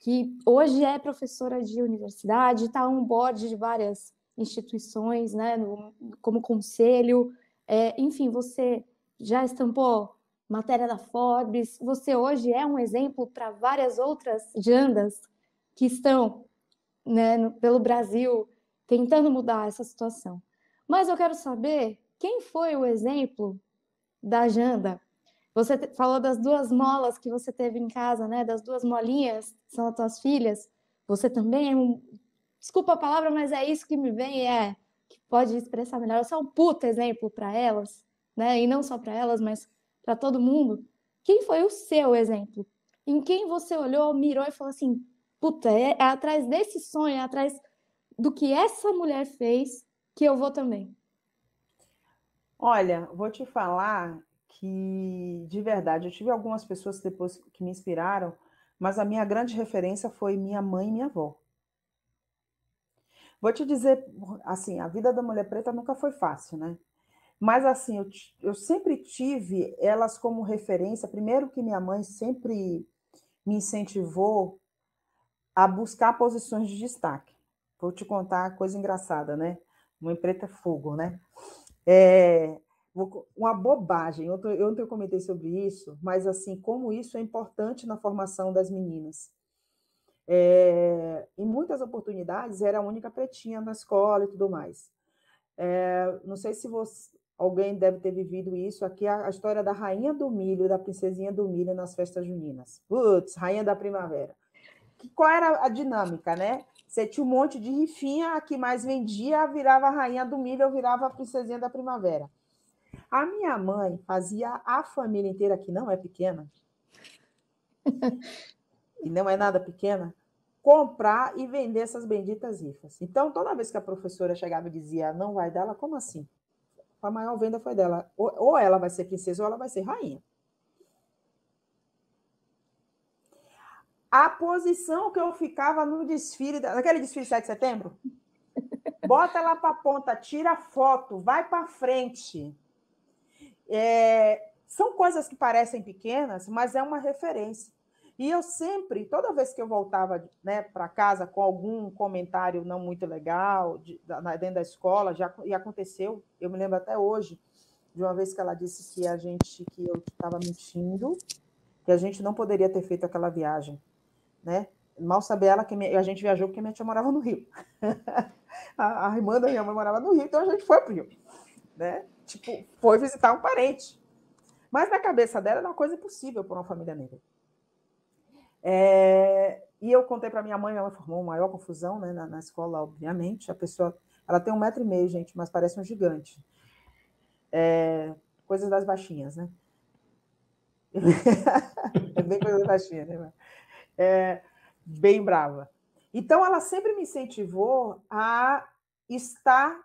que hoje é professora de universidade, está on board de várias instituições, né, no, como conselho, é, enfim, você já estampou matéria da Forbes, você hoje é um exemplo para várias outras jandas que estão né, no, pelo Brasil tentando mudar essa situação. Mas eu quero saber quem foi o exemplo da janda você falou das duas molas que você teve em casa, né? Das duas molinhas, que são as tuas filhas. Você também é um. Desculpa a palavra, mas é isso que me vem, é. Que pode expressar melhor. Você é um puta exemplo para elas, né? E não só para elas, mas para todo mundo. Quem foi o seu exemplo? Em quem você olhou, mirou e falou assim: puta, é, é atrás desse sonho, é atrás do que essa mulher fez que eu vou também. Olha, vou te falar que, de verdade, eu tive algumas pessoas depois que me inspiraram, mas a minha grande referência foi minha mãe e minha avó. Vou te dizer, assim, a vida da mulher preta nunca foi fácil, né? Mas, assim, eu, eu sempre tive elas como referência. Primeiro, que minha mãe sempre me incentivou a buscar posições de destaque. Vou te contar coisa engraçada, né? Mãe preta é fogo, né? É, uma bobagem. Ontem eu, eu comentei sobre isso, mas assim, como isso é importante na formação das meninas. É, em muitas oportunidades era a única pretinha na escola e tudo mais. É, não sei se você, alguém deve ter vivido isso aqui, a, a, história da rainha do milho, da princesinha do milho nas festas juninas. Putz, rainha da primavera. Que, qual era a dinâmica, né? Você tinha um monte de rifinha, a que mais vendia virava a rainha do milho ou virava a princesinha da primavera. A minha mãe fazia a família inteira, que não é pequena, e não é nada pequena, comprar e vender essas benditas rifas. Então, toda vez que a professora chegava e dizia não vai dela, como assim? A maior venda foi dela. Ou, ou ela vai ser princesa ou ela vai ser rainha. A posição que eu ficava no desfile, daquele desfile de 7 de setembro, bota ela para ponta, tira foto, vai para frente. É, são coisas que parecem pequenas, mas é uma referência. E eu sempre, toda vez que eu voltava né, para casa com algum comentário não muito legal de, dentro da escola, já e aconteceu, eu me lembro até hoje, de uma vez que ela disse que a gente que eu estava mentindo, que a gente não poderia ter feito aquela viagem, né? Mal sabia ela que minha, a gente viajou porque minha tia morava no Rio. a, a irmã da minha mãe morava no Rio, então a gente foi para o Rio, né? tipo, foi visitar um parente. Mas na cabeça dela era uma coisa impossível para uma família negra. É... E eu contei para minha mãe, ela formou maior confusão né, na, na, escola, obviamente. A pessoa, ela tem um metro e meio, gente, mas parece um gigante. É... Coisas das baixinhas, né? é bem coisa das baixinhas, né? É... Bem brava. Então, ela sempre me incentivou a estar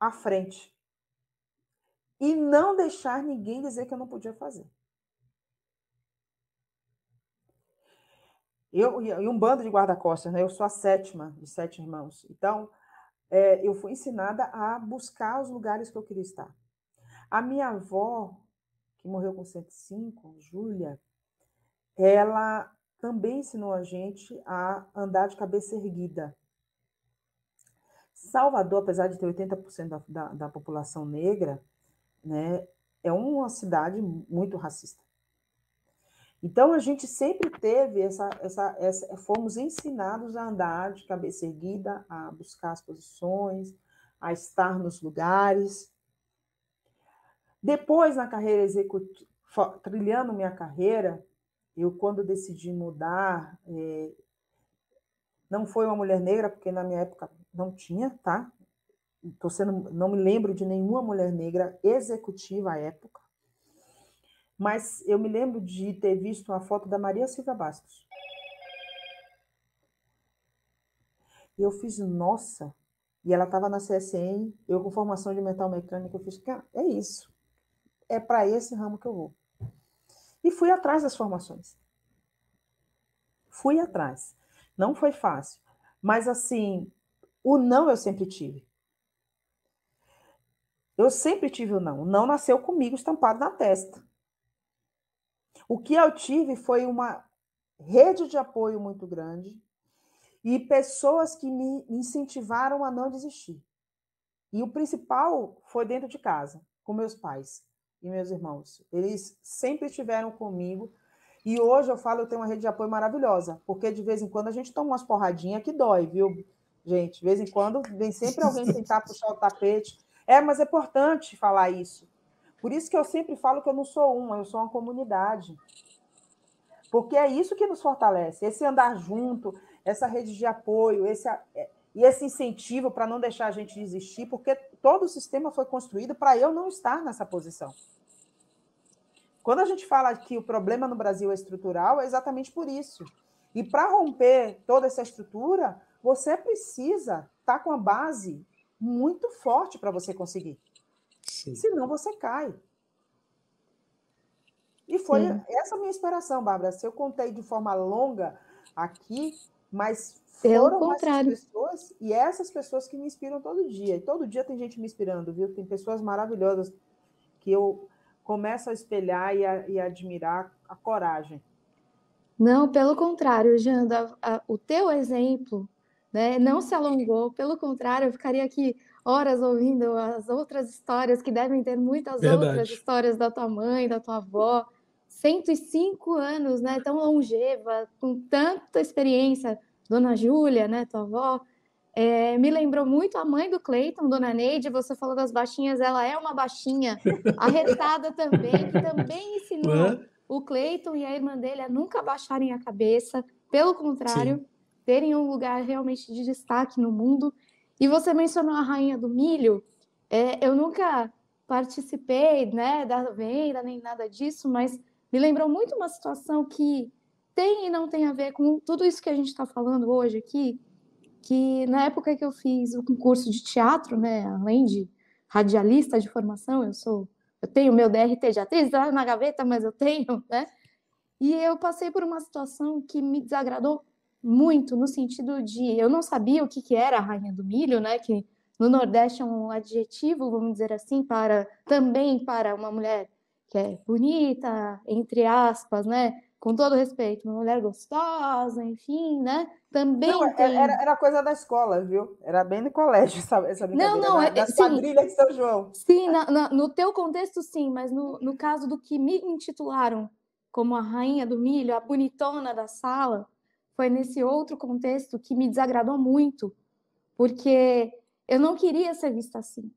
à frente, e não deixar ninguém dizer que eu não podia fazer. Eu e um bando de guarda-costas, né? Eu sou a sétima de sete irmãos. Então, é, eu fui ensinada a buscar os lugares que eu queria estar. A minha avó, que morreu com 105, Júlia, ela também ensinou a gente a andar de cabeça erguida. Salvador, apesar de ter 80% da, da, da população negra, né, é uma cidade muito racista. Então a gente sempre teve essa, essa, essa, fomos ensinados a andar de cabeça erguida, a buscar as posições, a estar nos lugares. Depois na carreira executiva, trilhando minha carreira, eu quando decidi mudar, é, não foi uma mulher negra porque na minha época não tinha, tá? tô sendo, não me lembro de nenhuma mulher negra executiva à época, mas eu me lembro de ter visto uma foto da Maria Silva Bastos. E eu fiz, nossa, e ela estava na CSN, eu com formação de metal mecânica, eu fiz, cara, é isso. É para esse ramo que eu vou. E fui atrás das formações. Fui atrás. Não foi fácil. Mas assim, o não eu sempre tive. Eu sempre tive o não. O não nasceu comigo estampado na testa. O que eu tive foi uma rede de apoio muito grande e pessoas que me incentivaram a não desistir. E o principal foi dentro de casa, com meus pais e meus irmãos. Eles sempre estiveram comigo. E hoje eu falo, eu tenho uma rede de apoio maravilhosa, porque de vez em quando a gente toma umas porradinhas que dói, viu, gente? De vez em quando vem sempre alguém tentar puxar o tapete, é, mas é importante falar isso. Por isso que eu sempre falo que eu não sou uma, eu sou uma comunidade. Porque é isso que nos fortalece, esse andar junto, essa rede de apoio, esse é, e esse incentivo para não deixar a gente desistir, porque todo o sistema foi construído para eu não estar nessa posição. Quando a gente fala que o problema no Brasil é estrutural, é exatamente por isso. E para romper toda essa estrutura, você precisa estar tá com a base muito forte para você conseguir. Sim. Senão você cai. E foi hum. essa minha inspiração, Bárbara. Se eu contei de forma longa aqui, mas é foram contrário. essas pessoas e essas pessoas que me inspiram todo dia. E todo dia tem gente me inspirando, viu? Tem pessoas maravilhosas que eu começo a espelhar e, a, e admirar a coragem. Não, pelo contrário, Janda, o teu exemplo né? Não se alongou, pelo contrário, eu ficaria aqui horas ouvindo as outras histórias, que devem ter muitas Verdade. outras histórias da tua mãe, da tua avó. 105 anos, né? Tão longeva, com tanta experiência. Dona Júlia, né? Tua avó. É, me lembrou muito a mãe do Cleiton, Dona Neide. Você falou das baixinhas, ela é uma baixinha arretada também, que também ensinou o Cleiton e a irmã dele a nunca baixarem a cabeça. Pelo contrário, Sim terem um lugar realmente de destaque no mundo. E você mencionou a Rainha do Milho. É, eu nunca participei né, da venda nem nada disso, mas me lembrou muito uma situação que tem e não tem a ver com tudo isso que a gente está falando hoje aqui, que na época que eu fiz o concurso de teatro, né, além de radialista de formação, eu sou, eu tenho meu DRT de atriz lá na gaveta, mas eu tenho, né? E eu passei por uma situação que me desagradou muito no sentido de eu não sabia o que, que era a rainha do milho, né? Que no Nordeste é um adjetivo, vamos dizer assim, para também para uma mulher que é bonita, entre aspas, né? Com todo respeito, uma mulher gostosa, enfim, né? Também não, é, tem... era, era coisa da escola, viu? Era bem no colégio essa, essa brincadeira. Não, não, da, é, de São João. Sim, na, na, no teu contexto, sim, mas no, no caso do que me intitularam como a rainha do milho, a bonitona da sala, foi nesse outro contexto que me desagradou muito, porque eu não queria ser vista assim.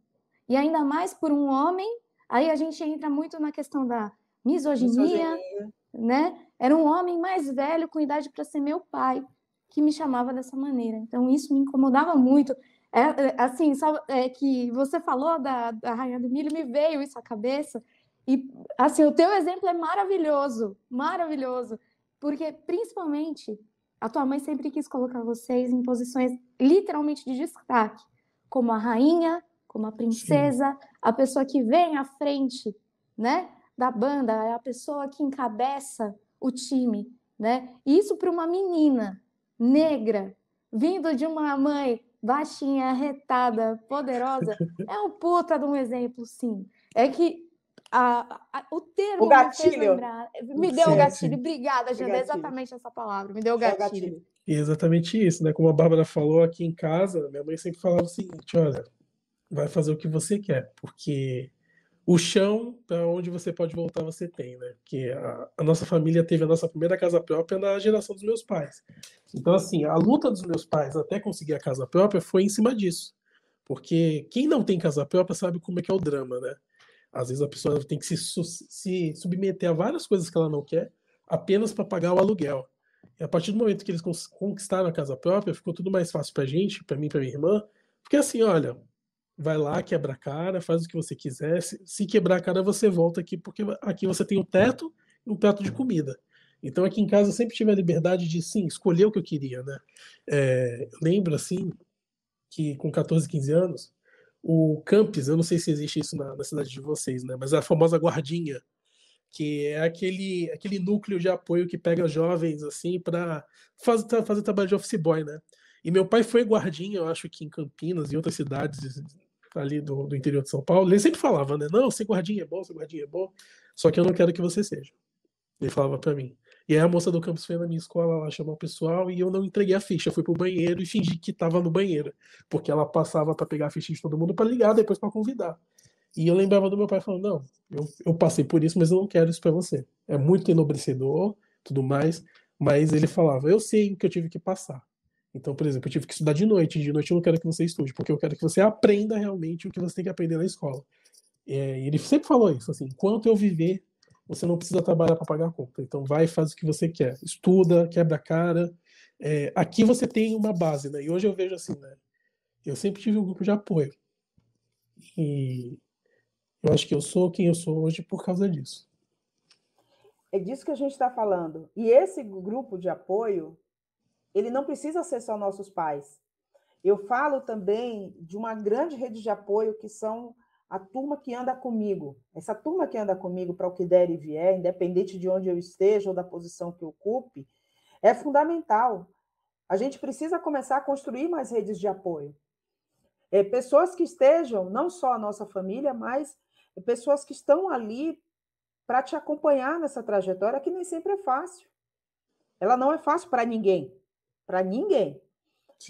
E ainda mais por um homem, aí a gente entra muito na questão da misoginia, misoginia. né? Era um homem mais velho, com idade para ser meu pai, que me chamava dessa maneira. Então isso me incomodava muito. É, é, assim, só é, que você falou da, da Rainha do Milho, me veio isso à cabeça. E, assim, o teu exemplo é maravilhoso, maravilhoso. Porque, principalmente, a tua mãe sempre quis colocar vocês em posições literalmente de destaque, como a rainha, como a princesa, Sim. a pessoa que vem à frente, né, da banda, é a pessoa que encabeça o time, né? Isso para uma menina negra, vindo de uma mãe baixinha, retada, poderosa, é um puta de um exemplo, sim. É que a, a, o termo. O gatilho. Me, me deu o um gatilho. Obrigada, Janda. É exatamente essa palavra. Me deu o gatilho. o gatilho. E exatamente isso, né? Como a Bárbara falou aqui em casa, minha mãe sempre falava o seguinte: olha, vai fazer o que você quer, porque o chão para onde você pode voltar você tem, né? Porque a, a, nossa família teve a nossa primeira casa própria na geração dos meus pais. Então, assim, a luta dos meus pais até conseguir a casa própria foi em cima disso. Porque quem não tem casa própria sabe como é que é o drama, né? Às vezes a pessoa tem que se, se submeter a várias coisas que ela não quer apenas para pagar o aluguel. E a partir do momento que eles conquistaram a casa própria, ficou tudo mais fácil para a gente, para mim, para minha irmã, porque assim, olha, vai lá, quebra a cara, faz o que você quiser. Se, se quebrar a cara, você volta aqui, porque aqui você tem um teto e um teto de comida. Então aqui em casa eu sempre tive a liberdade de, sim, escolher o que eu queria, né? É, lembro, assim, que com 14, 15 anos, o campus, eu não sei se existe isso na, na cidade de vocês, né? Mas é a famosa guardinha, que é aquele, aquele núcleo de apoio que pega jovens assim para fazer, fazer trabalho de office boy, né? E meu pai foi guardinha, eu acho que em Campinas e outras cidades ali do, do, interior de São Paulo. Ele sempre falava, né? Não, ser guardinha é bom, ser guardinha é bom, só que eu não quero que você seja. Ele falava para mim. E aí a moça do campus foi na minha escola lá chamar o pessoal e eu não entreguei a ficha. Eu fui pro banheiro e fingi que tava no banheiro. Porque ela passava para pegar a ficha de todo mundo para ligar depois para convidar. E eu lembrava do meu pai falando: não, eu, eu passei por isso, mas eu não quero isso para você. É muito enobrecedor, tudo mais. Mas ele falava: eu sei o que eu tive que passar. Então, por exemplo, eu tive que estudar de noite. De noite eu não quero que você estude, porque eu quero que você aprenda realmente o que você tem que aprender na escola. É, ele sempre falou isso, assim, enquanto eu viver, você não precisa trabalhar para pagar a conta. Então vai e faz o que você quer. Estuda, quebra a cara. É, aqui você tem uma base, né? E hoje eu vejo assim, né? Eu sempre tive um grupo de apoio. E eu acho que eu sou quem eu sou hoje por causa disso. É disso que a gente está falando. E esse grupo de apoio, ele não precisa ser só nossos pais. Eu falo também de uma grande rede de apoio que são a turma que anda comigo, essa turma que anda comigo para o que der e vier, independente de onde eu esteja ou da posição que ocupe, é fundamental. A gente precisa começar a construir mais redes de apoio. É, pessoas que estejam, não só a nossa família, mas pessoas que estão ali para te acompanhar nessa trajetória que nem sempre é fácil. Ela não é fácil para ninguém, para ninguém.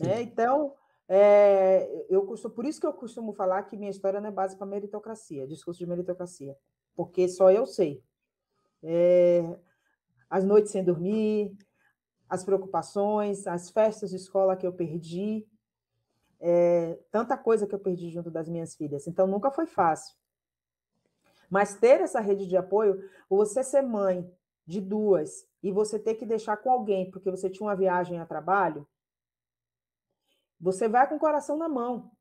Né? Então, é, eu costumo, por isso que eu costumo falar que minha história não é base para meritocracia, discurso de meritocracia, porque só eu sei. É, as noites sem dormir, as preocupações, as festas de escola que eu perdi, é, tanta coisa que eu perdi junto das minhas filhas. Então nunca foi fácil. Mas ter essa rede de apoio, você ser mãe de duas e você ter que deixar com alguém porque você tinha uma viagem a trabalho, você vai com o coração na mão.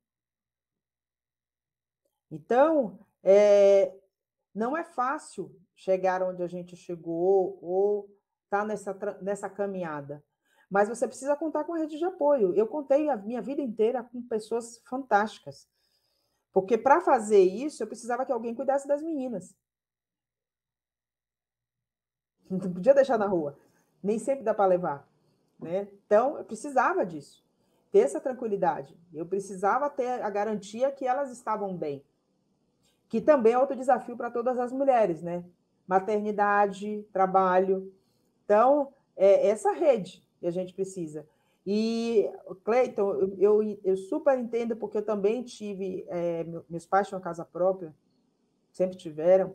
Então, é, não é fácil chegar onde a gente chegou ou estar tá nessa, nessa caminhada. Mas você precisa contar com a rede de apoio. Eu contei a minha vida inteira com pessoas fantásticas. Porque para fazer isso, eu precisava que alguém cuidasse das meninas. Não podia deixar na rua. Nem sempre dá para levar. Né? Então, eu precisava disso ter essa tranquilidade. Eu precisava ter a garantia que elas estavam bem. Que também é outro desafio para todas as mulheres, né? Maternidade, trabalho. Então, é essa rede que a gente precisa. E, Cleiton, eu, eu, super entendo, porque eu também tive. É, meus pais tinham casa própria, sempre tiveram,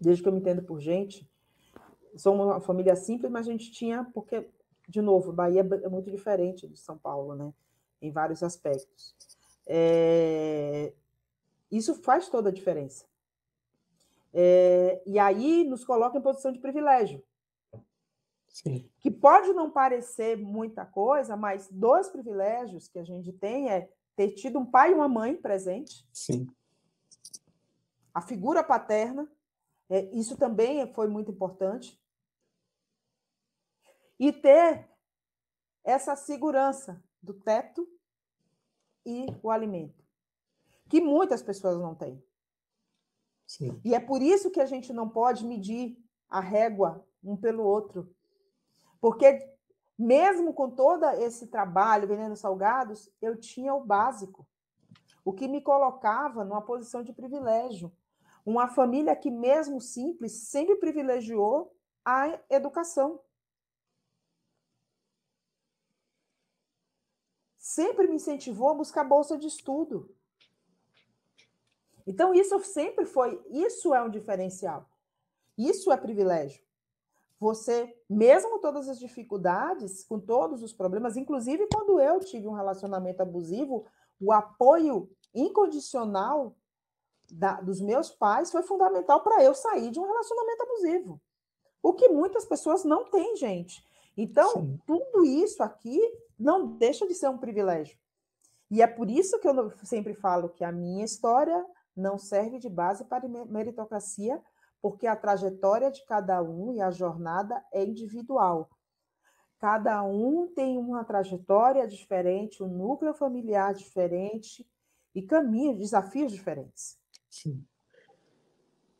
desde que eu me entendo por gente. Somos uma família simples, mas a gente tinha, porque de novo, Bahia é, é muito diferente de São Paulo, né? Em vários aspectos. É, isso faz toda a diferença. É, e aí nos coloca em posição de privilégio. Sim. Que pode não parecer muita coisa, mas dois privilégios que a gente tem é ter tido um pai e uma mãe presente. Sim. A figura paterna, é, isso também é, foi muito importante e ter essa segurança do teto e o alimento, que muitas pessoas não têm. Sim. E é por isso que a gente não pode medir a régua um pelo outro. Porque mesmo com todo esse trabalho vendendo salgados, eu tinha o básico, o que me colocava numa posição de privilégio. Uma família que, mesmo simples, sempre privilegiou a educação. sempre me incentivou a buscar bolsa de estudo. Então, isso sempre foi, isso é um diferencial. Isso é privilégio. Você, mesmo todas as dificuldades, com todos os problemas, inclusive quando eu tive um relacionamento abusivo, o apoio incondicional da, dos meus pais foi fundamental para eu sair de um relacionamento abusivo. O que muitas pessoas não têm, gente. Então, Sim. tudo isso aqui não deixa de ser um privilégio. E é por isso que eu sempre falo que a minha história não serve de base para meritocracia, porque a trajetória de cada um e a jornada é individual. Cada um tem uma trajetória diferente, um núcleo familiar diferente e caminhos, desafios diferentes. Sim.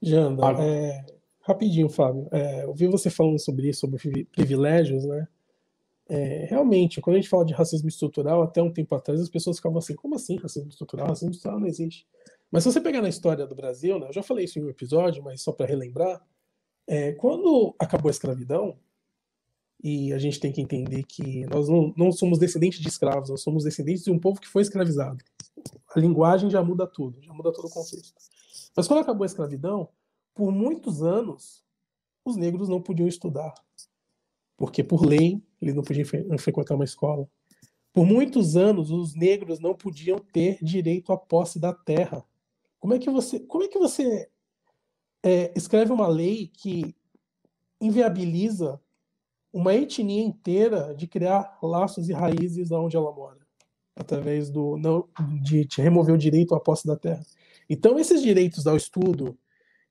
Janda, é, Rapidinho, Fábio. É, ouvi você falando sobre isso, sobre privilégios, né? É, realmente, quando a gente fala de racismo estrutural, até um tempo atrás as pessoas ficavam assim: como assim racismo estrutural? Racismo estrutural não existe. Mas se você pegar na história do Brasil, né, eu já falei isso em um episódio, mas só para relembrar, é, quando acabou a escravidão, e a gente tem que entender que nós não, não, somos descendentes de escravos, nós somos descendentes de um povo que foi escravizado. A linguagem já muda tudo, já muda todo o contexto. Mas quando acabou a escravidão, por muitos anos, os negros não podiam estudar, porque por lei eles não podiam frequentar uma escola. Por muitos anos, os negros não podiam ter direito à posse da terra. Como é que você, como é que você é, escreve uma lei que inviabiliza uma etnia inteira de criar laços e raízes onde ela mora, através do não de remover o direito à posse da terra? Então, esses direitos ao estudo,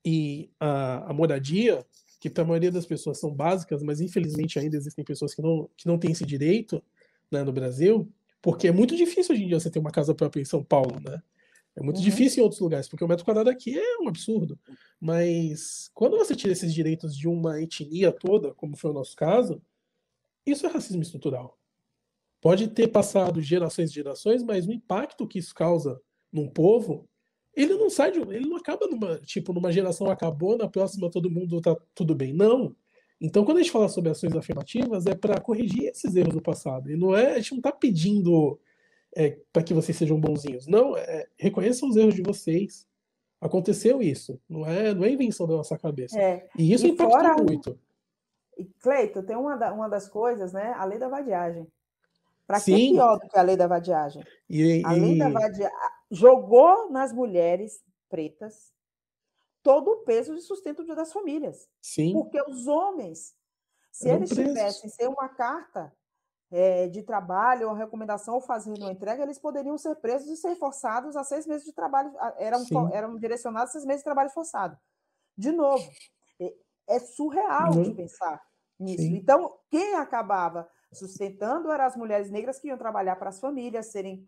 e a, a moradia, que para a maioria das pessoas são básicas, mas infelizmente ainda existem pessoas que não, que não têm esse direito né, no Brasil, porque é muito difícil hoje em dia você ter uma casa própria em São Paulo, né? É muito uhum. difícil em outros lugares, porque o metro quadrado aqui é um absurdo. Mas quando você tira esses direitos de uma etnia toda, como foi o nosso caso, isso é racismo estrutural. Pode ter passado gerações e gerações, mas o impacto que isso causa num povo ele não sai de ele não acaba numa, tipo, numa geração acabou, na próxima todo mundo tá tudo bem. Não. Então, quando a gente fala sobre ações afirmativas, é para corrigir esses erros do passado. E não é, a gente não está pedindo é, para que vocês sejam bonzinhos. Não, é, é, reconheçam os erros de vocês. Aconteceu isso. Não é, não é invenção da nossa cabeça. É. E isso e impacta fora... muito. Cleito, tem uma, da, uma das coisas, né? A lei da vadiagem. Para que é pior do que a lei da vadiagem? E, a, lei e... da vadiagem jogou nas mulheres pretas todo o peso de sustento das famílias. Sim. Porque os homens, se eles tivessem sem uma carta é, de trabalho ou recomendação ou fazendo uma entrega, eles poderiam ser presos e ser forçados a seis meses de trabalho, eram, eram direcionados a seis meses de trabalho forçado. De novo, é, é surreal uhum. de pensar nisso. Sim. Então, quem acabava sustentando eram as mulheres negras que iam trabalhar para as famílias, serem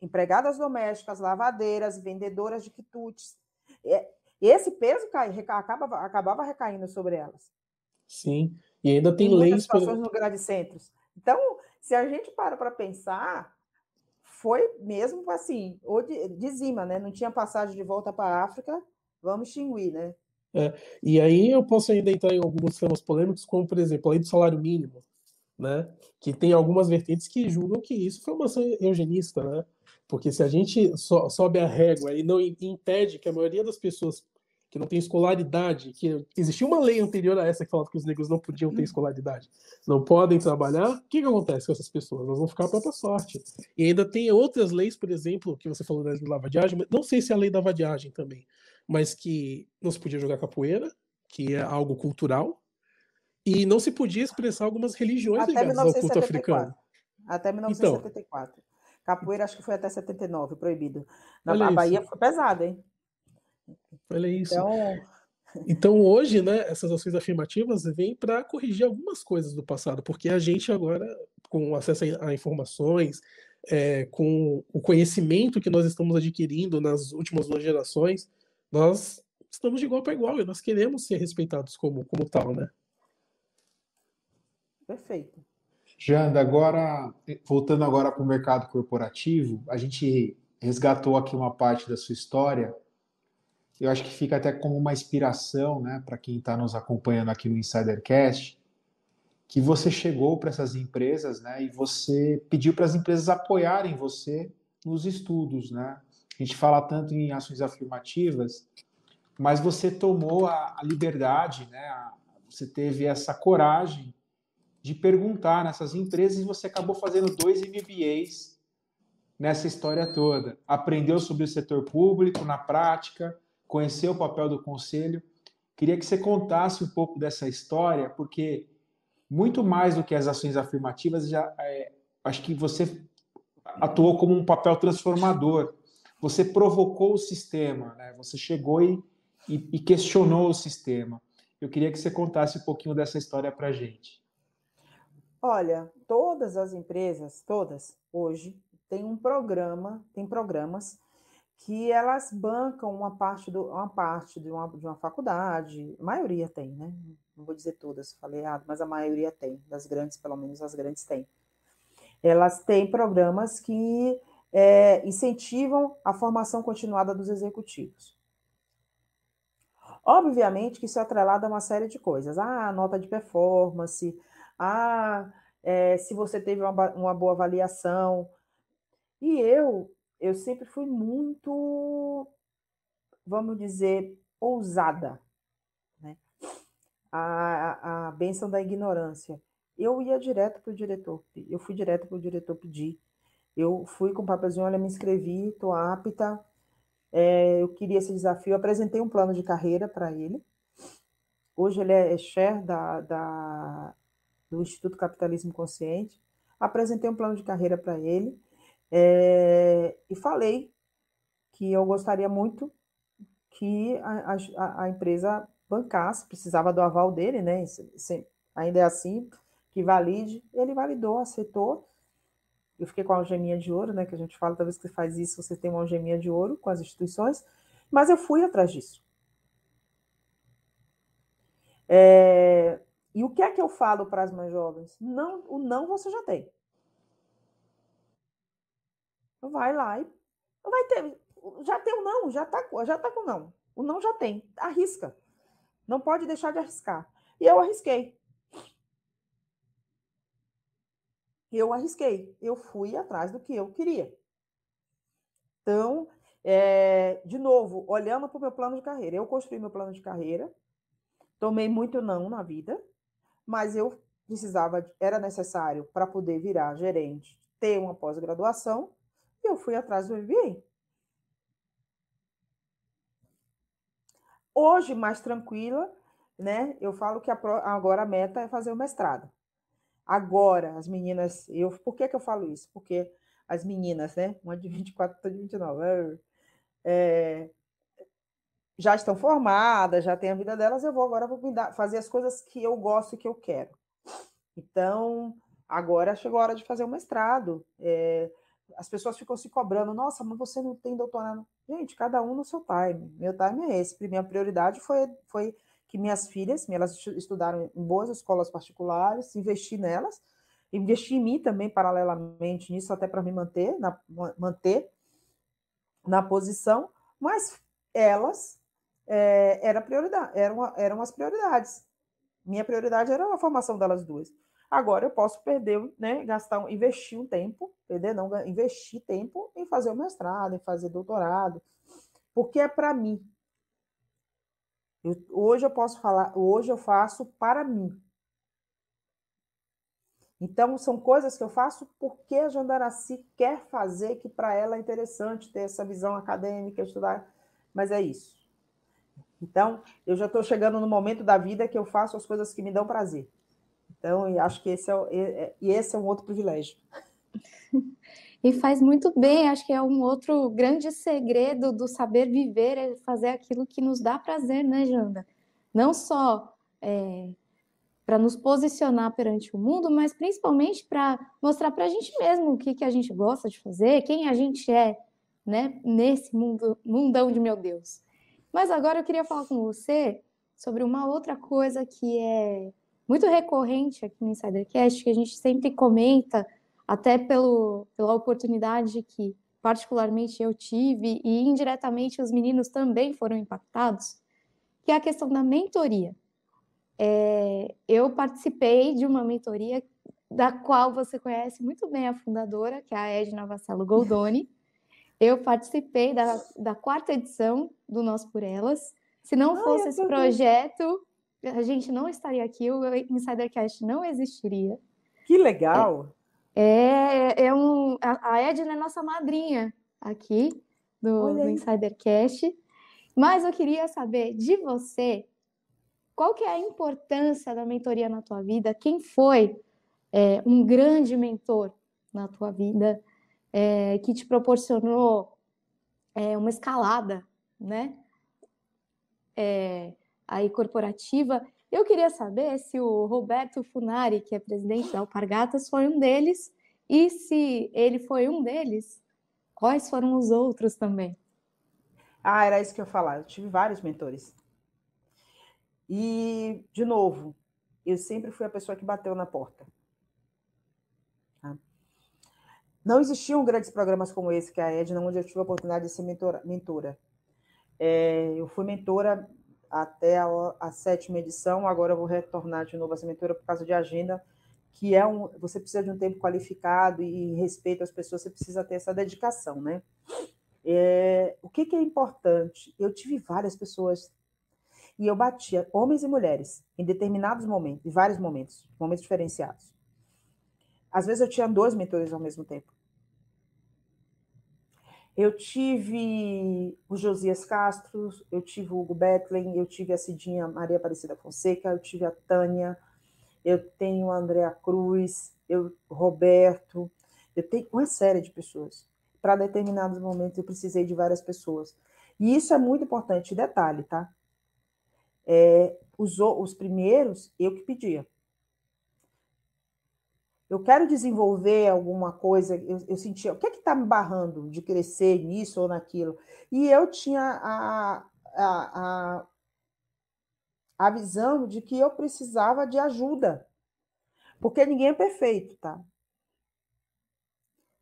empregadas domésticas, lavadeiras, vendedoras de quitutes. Esse peso cai, acaba, acabava recaindo sobre elas. Sim, e ainda tem, tem leis... Situações por... no grande centros. Então, se a gente para para pensar, foi mesmo assim, ou de, dizima, né? Não tinha passagem de volta para a África, vamos extinguir, né? É, e aí eu posso ainda entrar em alguns temas polêmicos, como, por exemplo, a lei do salário mínimo, né? Que tem algumas vertentes que julgam que isso foi uma ação eugenista, né? Porque se a gente so, sobe a régua e não impede que a maioria das pessoas que não tem escolaridade, que existia uma lei anterior a essa que falava que os negros não podiam ter uhum. escolaridade, não podem trabalhar, o que, que acontece com essas pessoas? Elas vão ficar à própria sorte. E ainda tem outras leis, por exemplo, que você falou da lavadiagem, não sei se é a lei da vadiagem também, mas que não se podia jogar capoeira, que é tá. algo cultural, e não se podia expressar algumas religiões Até ligadas ao culto africano. Até 1974. Então, Capoeira acho que foi até 79, proibido. Na Olha Bahia isso. foi pesado, hein? Olha isso. Então... então hoje, né, essas ações afirmativas vêm para corrigir algumas coisas do passado, porque a gente agora, com acesso a informações, é, com o conhecimento que nós estamos adquirindo nas últimas duas gerações, nós estamos de igual para igual e nós queremos ser respeitados como, como tal, né? Perfeito. Janda, agora, eh, voltando agora para o mercado corporativo, a gente resgatou aqui uma parte da sua história. Eu acho que fica até como uma inspiração né, para quem está nos acompanhando aqui no Insidercast, que você chegou para essas empresas né, e você pediu para as empresas apoiarem você nos estudos. Né? A gente fala tanto em ações afirmativas, mas você tomou a, liberdade, né, você teve essa coragem de perguntar nessas empresas e você acabou fazendo dois MBAs nessa história toda. Aprendeu sobre o setor público na prática, conheceu o papel do conselho. Queria que você contasse um pouco dessa história, porque muito mais do que as ações afirmativas, já é, acho que você atuou como um papel transformador. Você provocou o sistema, né? Você chegou e, e, e questionou o sistema. Eu queria que você contasse um pouquinho dessa história para gente. Olha, todas as empresas, todas, hoje, têm um programa, tem programas que elas bancam uma parte, do, uma parte de, uma, de uma faculdade, a maioria tem, né? Não vou dizer todas, falei errado, mas a maioria tem, das grandes, pelo menos as grandes têm. Elas têm programas que é, incentivam a formação continuada dos executivos. Obviamente que isso é atrelado a uma série de coisas. Ah, nota de performance, ah, é, se você teve uma, uma boa avaliação. E eu, eu sempre fui muito, vamos dizer, ousada. Né? A, a, a benção da ignorância. Eu ia direto para o diretor, eu fui direto para o diretor pedir. Eu fui com o papelzinho, olha, me inscrevi, estou apta, é, eu queria esse desafio, eu apresentei um plano de carreira para ele. Hoje ele é, é chair da, da do Instituto Capitalismo Consciente, apresentei um plano de carreira para ele é, e falei que eu gostaria muito que a, a, a, empresa bancasse, precisava do aval dele, né? Se, se, ainda é assim, que valide. Ele validou, aceitou. Eu fiquei com a algeminha de ouro, né? Que a gente fala, talvez que você faz isso, você tem uma algeminha de ouro com as instituições. Mas eu fui atrás disso. É, e o que é que eu falo para as mães jovens? Não, o não você já tem. Vai lá e vai ter, já tem o não, já tá, já tá com o não. O não já tem, arrisca. Não pode deixar de arriscar. E eu arrisquei. Eu arrisquei, eu fui atrás do que eu queria. Então, é, de novo, olhando para o meu plano de carreira, eu construí meu plano de carreira, tomei muito não na vida, mas eu precisava, era necessário para poder virar gerente, ter uma pós-graduação, e eu fui atrás do MBA. Hoje, mais tranquila, né? Eu falo que a agora a meta é fazer o mestrado. Agora, as meninas, eu, por que, que eu falo isso? Porque as meninas, né? Uma de 24, outra de 29. Né, é, já estão formadas, já têm a vida delas, eu vou agora vou cuidar, fazer as coisas que eu gosto e que eu quero. Então, agora chegou a hora de fazer o mestrado. É, as pessoas ficam se cobrando, nossa, mas você não tem doutorado. Gente, cada um no seu time. Meu time é esse. Minha prioridade foi, foi que minhas filhas, elas estudaram em boas escolas particulares, investi nelas, investi em mim também paralelamente nisso, até para me manter na, manter na posição, mas elas é, era prioridade, eram, eram as prioridades. Minha prioridade era a formação delas duas. Agora eu posso perder, né, gastar, investir um tempo, perder não, investir tempo em fazer o mestrado, em fazer doutorado, porque é para mim. Eu, hoje eu posso falar, hoje eu faço para mim. Então são coisas que eu faço porque a Jandaraci quer fazer, que para ela é interessante ter essa visão acadêmica, estudar, mas é isso. Então, eu já estou chegando no momento da vida que eu faço as coisas que me dão prazer. Então, acho que esse é, é, e esse é um outro privilégio. E faz muito bem, acho que é um outro grande segredo do saber viver, é fazer aquilo que nos dá prazer, né, Janda? Não só é, para nos posicionar perante o mundo, mas principalmente para mostrar para a gente mesmo o que, que a gente gosta de fazer, quem a gente é, né, nesse mundo, mundão de meu Deus. Mas agora eu queria falar com você sobre uma outra coisa que é muito recorrente aqui no Insidercast, que a gente sempre comenta, até pelo, pela oportunidade que particularmente eu tive e indiretamente os meninos também foram impactados, que é a questão da mentoria. É, eu participei de uma mentoria da qual você conhece muito bem a fundadora, que é a Edna Vassalo Goldoni, eu participei da, da quarta edição do Nós por Elas. Se não Ai, fosse é esse projeto, a gente não estaria aqui, o Insidercast não existiria. Que legal! É, é, é um, a, a Edna é nossa madrinha aqui do, do Insidercast. Mas eu queria saber de você qual que é a importância da mentoria na tua vida? Quem foi é, um grande mentor na tua vida? é, que te proporcionou é, uma escalada, né? É, aí corporativa. Eu queria saber se o Roberto Funari, que é presidente da Alpargatas, foi um deles e se ele foi um deles, quais foram os outros também? Ah, era isso que eu ia falar. Eu tive vários mentores. E, de novo, eu sempre fui a pessoa que bateu na porta. Não existiam grandes programas como esse, que é a Edna, onde eu tive a oportunidade de ser mentora. mentora. É, eu fui mentora até a, a, sétima edição, agora eu vou retornar de novo a ser mentora por causa de agenda, que é um. Você precisa de um tempo qualificado e respeito às pessoas, você precisa ter essa dedicação, né? É, o que, que é importante? Eu tive várias pessoas e eu batia homens e mulheres em determinados momentos, em vários momentos, momentos diferenciados. Às vezes eu tinha dois mentores ao mesmo tempo. Eu tive o Josias Castro, eu tive o Hugo Betlen, eu tive a Cidinha Maria Aparecida Fonseca, eu tive a Tânia, eu tenho a Andrea Cruz, eu Roberto, eu tenho uma série de pessoas. Para determinados momentos eu precisei de várias pessoas. E isso é muito importante, detalhe, tá? É, os, os primeiros eu que pedia eu quero desenvolver alguma coisa, eu, eu sentia, o que é que está me barrando de crescer nisso ou naquilo? E eu tinha a, a, a, a visão de que eu precisava de ajuda, porque ninguém é perfeito, tá?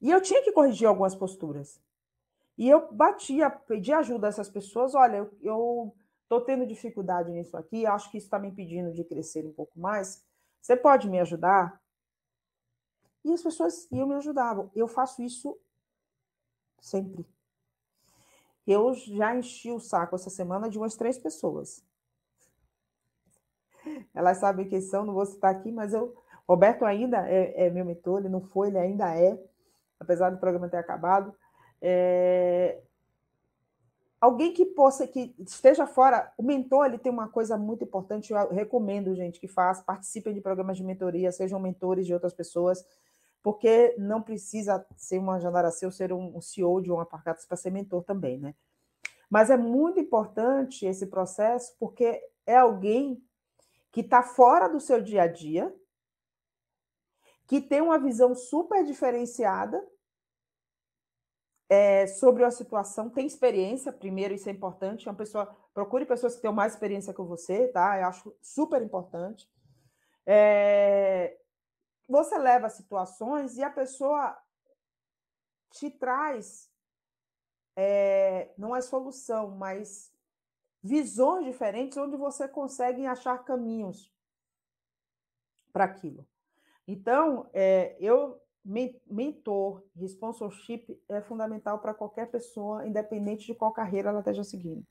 E eu tinha que corrigir algumas posturas. E eu batia, pedi ajuda a essas pessoas, olha, eu estou tendo dificuldade nisso aqui, acho que isso está me impedindo de crescer um pouco mais, você pode me ajudar? E as pessoas iam me ajudavam. Eu faço isso sempre. Eu já enchi o saco essa semana de umas três pessoas. Elas sabem quem são, não vou citar aqui, mas eu. Roberto ainda é, é meu mentor, ele não foi, ele ainda é, apesar do programa ter acabado. É... Alguém que possa, que esteja fora, o mentor ele tem uma coisa muito importante, eu recomendo, gente, que faça, participem de programas de mentoria, sejam mentores de outras pessoas porque não precisa ser uma Janara Seu, ser um, CEO de um Aparcatas para ser mentor também, né? Mas é muito importante esse processo, porque é alguém que está fora do seu dia a dia, que tem uma visão super diferenciada é, sobre a situação, tem experiência, primeiro, isso é importante. É uma pessoa, procure pessoas que tenham mais experiência que você, tá? Eu acho super importante. É, você leva situações e a pessoa te traz, é, não é solução, mas visões diferentes onde você consegue achar caminhos para aquilo. Então, é, eu mentor, sponsorship é fundamental para qualquer pessoa, independente de qual carreira ela esteja seguindo.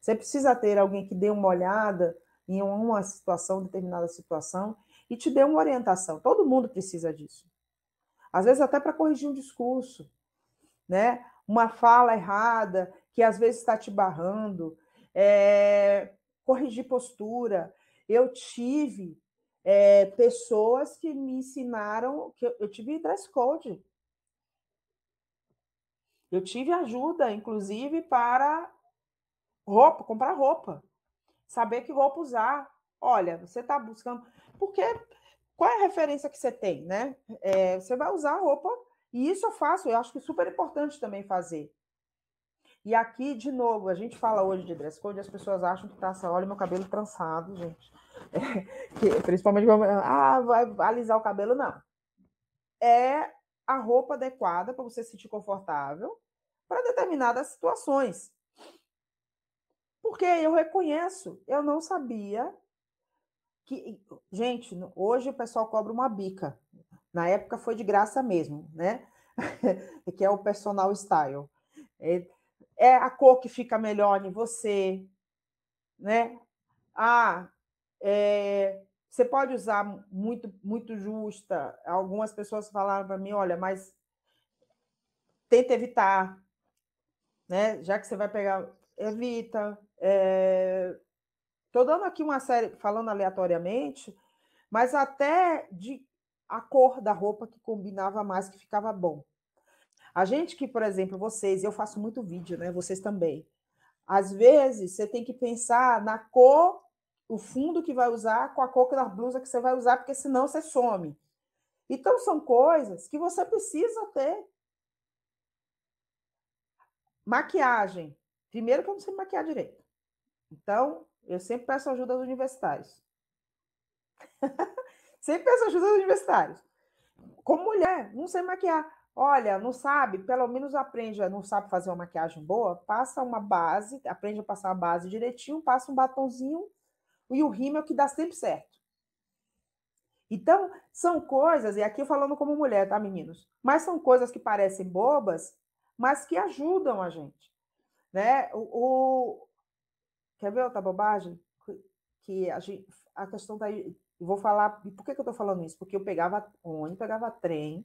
Você precisa ter alguém que dê uma olhada em uma situação, determinada situação, e te dê uma orientação. Todo mundo precisa disso. Às vezes até para corrigir um discurso, né? Uma fala errada que às vezes está te barrando, é... corrigir postura. Eu tive é, pessoas que me ensinaram, que eu, eu tive dress code. Eu tive ajuda, inclusive, para roupa, comprar roupa, saber que roupa usar. Olha, você está buscando. Porque qual é a referência que você tem, né? É, você vai usar a roupa, e isso eu faço, eu acho que é super importante também fazer. E aqui, de novo, a gente fala hoje de dress code, as pessoas acham que tá assim, olha meu cabelo trançado, gente. É, que, principalmente, ah, vai alisar o cabelo, não. É a roupa adequada para você se sentir confortável para determinadas situações. Porque eu reconheço, eu não sabia que, gente, hoje o pessoal cobra uma bica. Na época foi de graça mesmo, né? que é o personal style. É, é, a cor que fica melhor em você, né? Ah, é, você pode usar muito, muito justa. Algumas pessoas falaram para mim, olha, mas tenta evitar, né? Já que você vai pegar, evita. É, Estou dando aqui uma série, falando aleatoriamente, mas até de a cor da roupa que combinava mais, que ficava bom. A gente que, por exemplo, vocês, eu faço muito vídeo, né? Vocês também. Às vezes, você tem que pensar na cor, o fundo que vai usar, com a cor da blusa que você vai usar, porque senão você some. Então, são coisas que você precisa ter. Maquiagem. Primeiro que eu não sei maquiar direito. Então, eu sempre peço ajuda aos universitários. sempre peço ajuda aos universitários. Como mulher, não sei maquiar. Olha, não sabe, pelo menos aprende, não sabe fazer uma maquiagem boa, passa uma base, aprende a passar a base direitinho, passa um batonzinho e o rímel é que dá sempre certo. Então, são coisas, e aqui falando como mulher, tá, meninos? Mas são coisas que parecem bobas, mas que ajudam a gente. Né? o Quer ver outra bobagem? Que a, gente, a questão tá aí. Vou falar. Por que, que eu estou falando isso? Porque eu pegava ônibus, pegava trem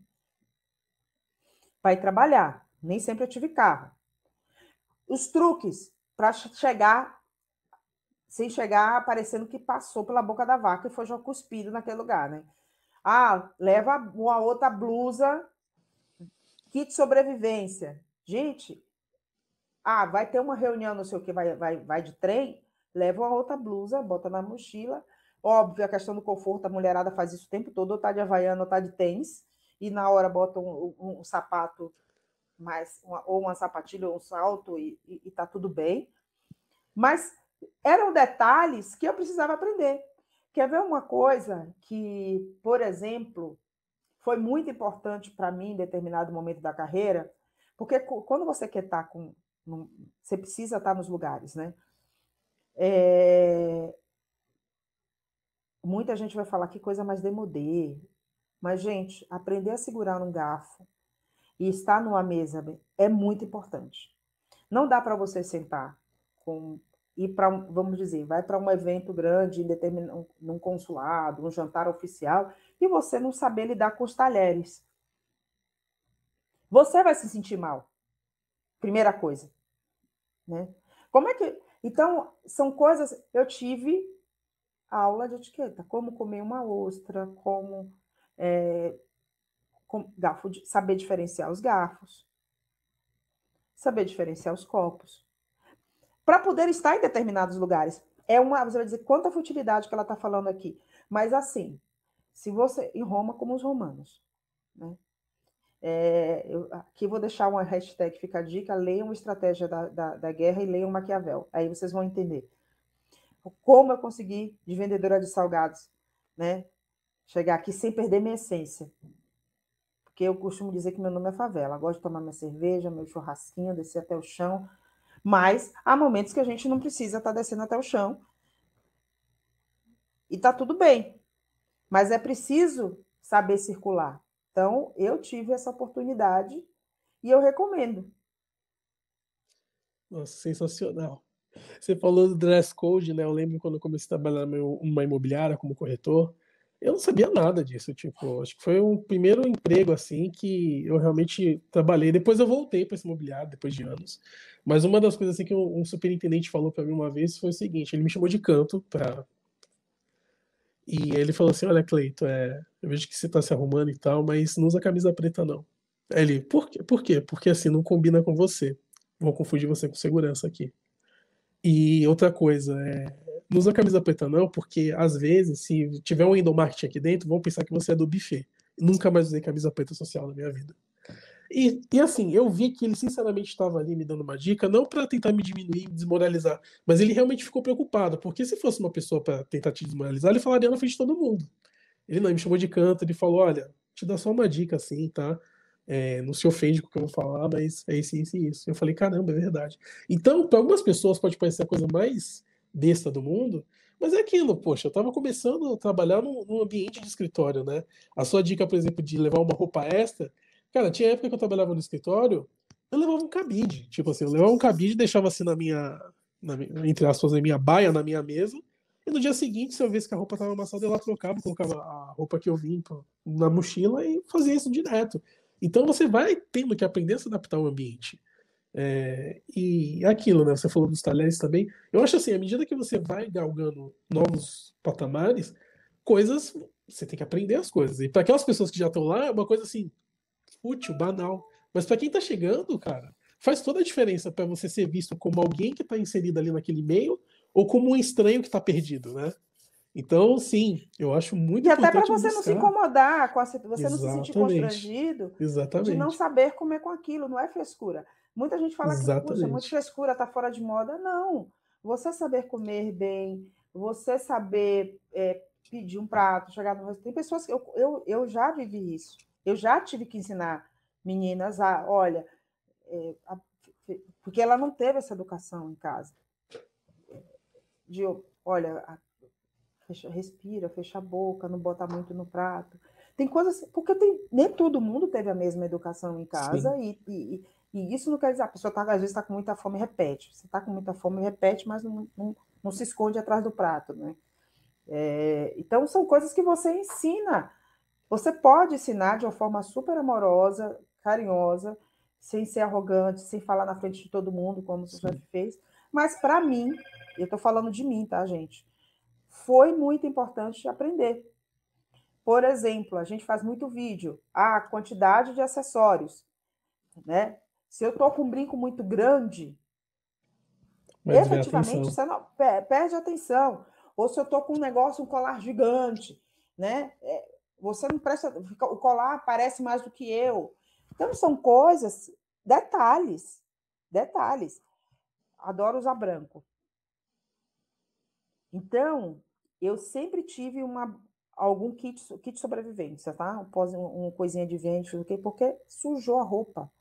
para ir trabalhar. Nem sempre eu tive carro. Os truques para chegar sem chegar parecendo que passou pela boca da vaca e foi já cuspido naquele lugar, né? Ah, leva uma outra blusa, kit sobrevivência. Gente, ah, vai ter uma reunião, não sei o que, vai, vai, vai de trem, leva uma outra blusa, bota na mochila. Óbvio, a questão do conforto, a mulherada faz isso o tempo todo, ou tá de havaiana, ou tá de tênis, e na hora bota um, um, um sapato, mais, uma, ou uma sapatilha, ou um salto, e, e, e tá tudo bem. Mas eram detalhes que eu precisava aprender. Quer ver uma coisa que, por exemplo, foi muito importante para mim em determinado momento da carreira? Porque quando você quer estar tá com, não, você precisa estar nos lugares, né? É... Muita gente vai falar que coisa mais demodê. Mas, gente, aprender a segurar um garfo e estar numa mesa é muito importante. Não dá para você sentar com ir para, vamos dizer, vai para um evento grande, determinado, num consulado, um jantar oficial, e você não saber lidar com os talheres. Você vai se sentir mal. Primeira coisa. Né? Como é que. Então, são coisas. Eu tive aula de etiqueta, como comer uma ostra, como, é, garfo, saber diferenciar os garfos, saber diferenciar os copos. Para poder estar em determinados lugares. É uma. Você vai dizer quanta futilidade que ela está falando aqui. Mas assim, se você. Em Roma, como os romanos. Né? É, eu, aqui vou deixar uma hashtag, fica a dica, leiam Estratégia da, da, da Guerra e leiam Maquiavel. Aí vocês vão entender como eu consegui, de vendedora de salgados, né, chegar aqui sem perder minha essência. Porque eu costumo dizer que meu nome é favela. gosto de tomar minha cerveja, meu churrasquinho, descer até o chão. Mas há momentos que a gente não precisa estar tá descendo até o chão. E tá tudo bem. Mas é preciso saber circular. Então, eu tive essa oportunidade e eu recomendo. Nossa, sensacional. Você falou do dress code, né? Eu lembro quando eu comecei a trabalhar numa imobiliária como corretor, eu não sabia nada disso, tipo, acho que foi um primeiro emprego assim que eu realmente trabalhei. Depois eu voltei para esse imobiliário depois de anos. Mas uma das coisas assim que um, um superintendente falou para mim uma vez foi o seguinte, ele me chamou de canto para e ele falou assim: Olha, Cleito, é, eu vejo que você tá se arrumando e tal, mas não usa camisa preta, não. Aí ele: Por quê? Por quê? Porque assim, não combina com você. Vou confundir você com segurança aqui. E outra coisa, é, não usa camisa preta, não, porque às vezes, se tiver um endomarketing aqui dentro, vão pensar que você é do buffet. Nunca mais usei camisa preta social na minha vida. E, e assim, eu vi que ele sinceramente estava ali me dando uma dica, não para tentar me diminuir, me desmoralizar, mas ele realmente ficou preocupado, porque se fosse uma pessoa para tentar te desmoralizar, ele falaria na frente de todo mundo. Ele não, ele me chamou de canto, ele falou: olha, te dá só uma dica assim, tá? É, não se ofende com o que eu vou falar, mas é isso, isso e isso. Eu falei: caramba, é verdade. Então, para algumas pessoas pode parecer a coisa mais besta do mundo, mas é aquilo, poxa, eu estava começando a trabalhar num, num, ambiente de escritório, né? A sua dica, por exemplo, de levar uma roupa extra Cara, tinha época que eu trabalhava no escritório, eu levava um cabide. Tipo assim, eu levava um cabide, deixava assim na minha. Na, entre aspas, na minha baia, na minha mesa. E no dia seguinte, se eu visse que a roupa tava amassada, eu lá trocava, colocava a roupa que eu vim na mochila e fazia isso direto. Então você vai tendo que aprender a se adaptar ao ambiente. É, e aquilo, né? Você falou dos talheres também. Eu acho assim, à medida que você vai galgando novos patamares, coisas. Você tem que aprender as coisas. E para aquelas pessoas que já estão lá, é uma coisa assim útil, banal. Mas para quem está chegando, cara, faz toda a diferença para você ser visto como alguém que está inserido ali naquele meio ou como um estranho que está perdido, né? Então, sim, eu acho muito e importante. E até para você buscar. não se incomodar, com a, você Exatamente. não se sentir constrangido Exatamente. de não saber comer com aquilo, não é frescura. Muita gente fala Exatamente. que puxa, é muito frescura, está fora de moda. Não. Você saber comer bem, você saber é, pedir um prato, chegar no. Tem pessoas que. Eu, eu, eu já vivi isso. Eu já tive que ensinar meninas a, olha, é, a, porque ela não teve essa educação em casa. De, olha, a, fecha, respira, fecha a boca, não bota muito no prato. Tem coisas, porque tem, nem todo mundo teve a mesma educação em casa e, e, e, isso não quer dizer, a pessoa tá, às vezes está com muita fome, repete. Você está com muita fome, repete, mas não, não, não, se esconde atrás do prato, né? É, então, são coisas que você ensina você pode ensinar de uma forma super amorosa, carinhosa, sem ser arrogante, sem falar na frente de todo mundo, como você o fez. Mas para mim, eu estou falando de mim, tá, gente? Foi muito importante aprender. Por exemplo, a gente faz muito vídeo. a quantidade de acessórios, né? Se eu estou com um brinco muito grande, efetivamente você não, perde atenção. Ou se eu estou com um negócio, um colar gigante, né? É, você não presta. O colar parece mais do que eu. Então, são coisas, detalhes, detalhes. Adoro usar branco. Então, eu sempre tive uma, algum kit, kit sobrevivência, tá? Um, pós, um, coisinha de vento, porque, porque sujou a roupa.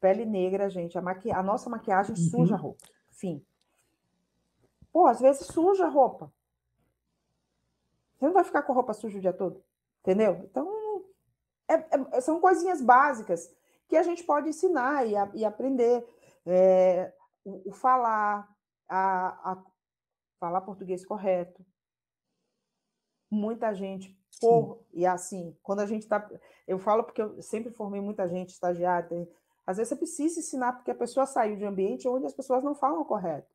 Pele negra, gente, a, maqui... a nossa maquiagem uhum. suja a roupa. Fim. Pô, às vezes suja a roupa. Você não vai ficar com a roupa suja o dia todo? Entendeu? Então, é, é, são coisinhas básicas que a gente pode ensinar e, a, e aprender. É, o, o, falar, a, a, falar português correto. Muita gente, por, e assim, quando a gente está. Eu falo porque eu sempre formei muita gente estagiária. Tem, às vezes você precisa ensinar porque a pessoa saiu de um ambiente onde as pessoas não falam correto.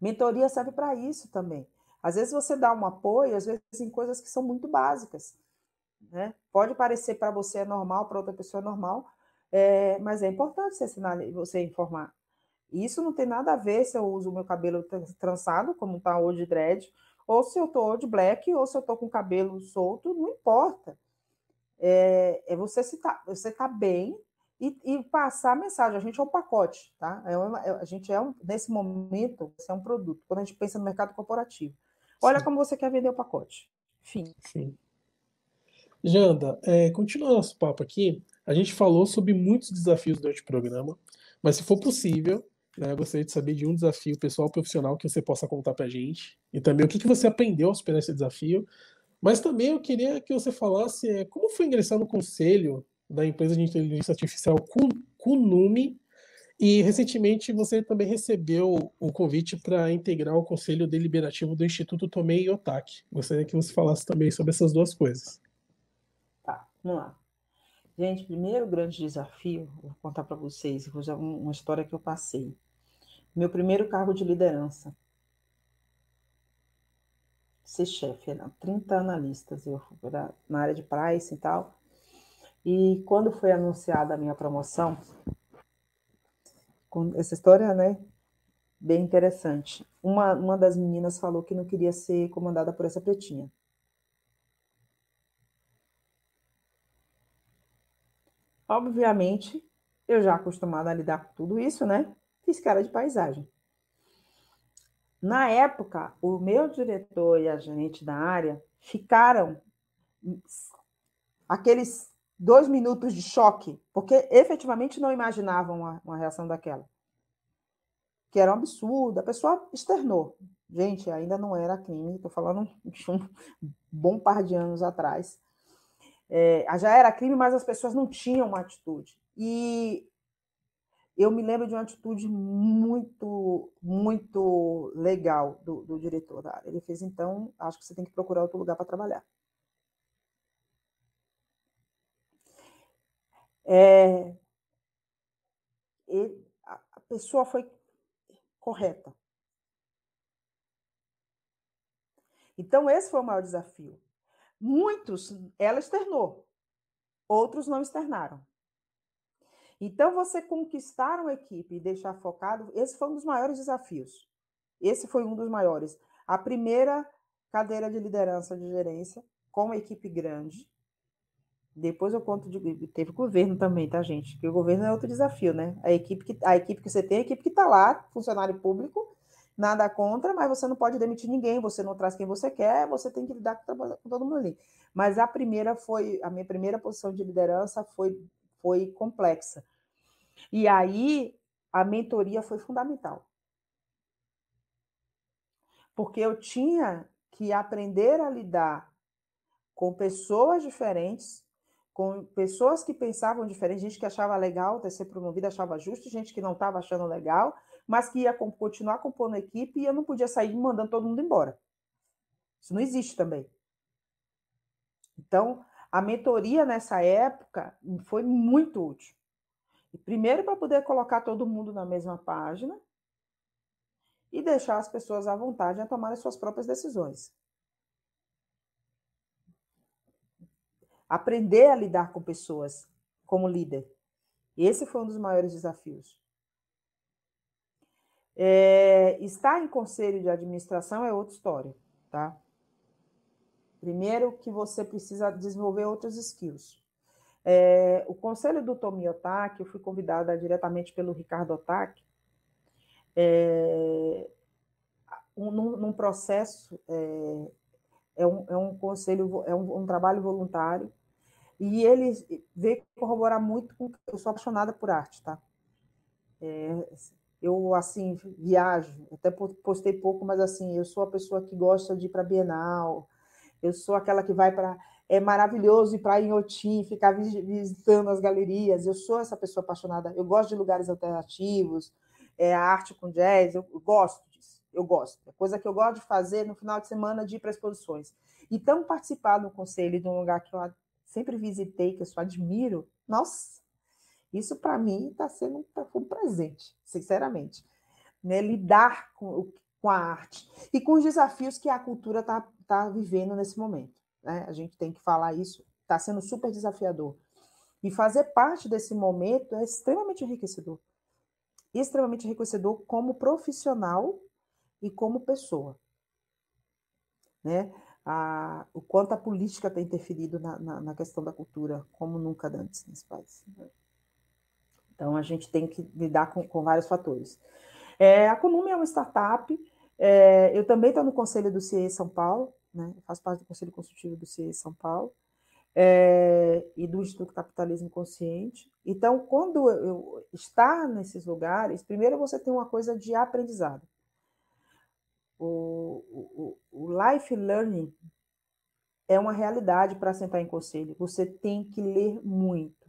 Mentoria serve para isso também. Às vezes você dá um apoio, às vezes em coisas que são muito básicas. Né? Pode parecer para você é normal, para outra pessoa é normal, é, mas é importante você, assinar, você informar. Isso não tem nada a ver se eu uso o meu cabelo trançado, como está hoje de dread, ou se eu estou de black, ou se eu estou com o cabelo solto, não importa. É, é você está você tá bem e, e, passar a mensagem. A gente é um pacote, tá? É uma, é, a gente é, um, nesse momento, você é um produto. Quando a gente pensa no mercado corporativo, Olha Sim. como você quer vender o pacote. Fim. Sim. Janda, é, continuando nosso papo aqui, a gente falou sobre muitos desafios durante o programa, mas se for possível, né, eu gostaria de saber de um desafio pessoal profissional que você possa contar pra gente, e também o que, que você aprendeu ao superar esse desafio, mas também eu queria que você falasse é, como foi ingressar no conselho da empresa de inteligência artificial Kunumi, e recentemente você também recebeu o convite para integrar o Conselho Deliberativo do Instituto Tomei e Otaki. Gostaria que você falasse também sobre essas duas coisas. Tá, vamos lá. Gente, primeiro grande desafio, vou contar para vocês, vou usar uma história que eu passei. Meu primeiro cargo de liderança. Ser chefe, 30 né? analistas, eu era na área de price e tal. E quando foi anunciada a minha promoção, essa história, né? Bem interessante. Uma, uma das meninas falou que não queria ser comandada por essa pretinha. Obviamente, eu já acostumada a lidar com tudo isso, né? Fiz cara de paisagem. Na época, o meu diretor e a gerente da área ficaram hum, aqueles dois minutos de choque, porque efetivamente não imaginavam uma, uma reação daquela. Que era um absurdo. A pessoa externou. Gente, ainda não era crime, estou falando de um bom par de anos atrás. É, já era crime, mas as pessoas não tinham uma atitude. E eu me lembro de uma atitude muito, muito legal do, do diretor Ele fez, então, acho que você tem que procurar outro lugar para trabalhar. É, ele, a pessoa foi correta. Então, esse foi o maior desafio. Muitos ela externou, outros não externaram. Então, você conquistar uma equipe e deixar focado, esse foi um dos maiores desafios. Esse foi um dos maiores. A primeira cadeira de liderança de gerência, com uma equipe grande, depois eu conto de teve governo também, tá, gente? Porque o governo é outro desafio, né? A equipe que, a equipe que você tem, a equipe que está lá, funcionário público, nada contra, mas você não pode demitir ninguém, você não traz quem você quer, você tem que lidar com, com todo mundo ali. Mas a primeira foi, a minha primeira posição de liderança foi, foi complexa. E aí a mentoria foi fundamental. Porque eu tinha que aprender a lidar com pessoas diferentes com pessoas que pensavam diferente, gente que achava legal ter ser promovida, achava justo, gente que não estava achando legal, mas que ia continuar compondo a equipe e eu não podia sair mandando todo mundo embora. Isso não existe também. Então, a mentoria nessa época foi muito útil. Primeiro, para poder colocar todo mundo na mesma página e deixar as pessoas à vontade a as suas próprias decisões. aprender a lidar com pessoas como líder. Esse foi um dos maiores desafios. É, estar em conselho de administração é outra história, tá? Primeiro que você precisa desenvolver outros skills. É, o conselho do Tomi Otaki, eu fui convidada diretamente pelo Ricardo Otaki, é, um, num, num, processo, é, é um, é um, conselho, é um, um trabalho voluntário, e ele veio corroborar muito com que eu sou apaixonada por arte, tá? É, eu, assim, viajo, até postei pouco, mas, assim, eu sou a pessoa que gosta de ir para Bienal, eu sou aquela que vai para. É maravilhoso ir para Inhotim, ficar visitando as galerias. Eu sou essa pessoa apaixonada. Eu gosto de lugares alternativos, é, arte com jazz. Eu, eu gosto disso. Eu gosto. É coisa que eu gosto de fazer no final de semana de ir para exposições. Então, participar do conselho de um lugar que eu sempre visitei, que eu só admiro, nossa, isso para mim está sendo um, presente, sinceramente. Né? Lidar com, com, a arte e com os desafios que a cultura está tá vivendo nesse momento. Né? A gente tem que falar isso, está sendo super desafiador. E fazer parte desse momento é extremamente enriquecedor. Extremamente enriquecedor como profissional e como pessoa. Né? a, o quanto a política tem interferido na, na, na, questão da cultura, como nunca antes nesse país. Então, a gente tem que lidar com, com vários fatores. É, a Conume é uma startup, é, eu também estou no Conselho do CIE São Paulo, né? faço parte do Conselho Consultivo do CIE São Paulo, é, e do Instituto Capitalismo Consciente. Então, quando eu estar nesses lugares, primeiro você tem uma coisa de aprendizado o, o, o life learning é uma realidade para sentar em conselho. Você tem que ler muito,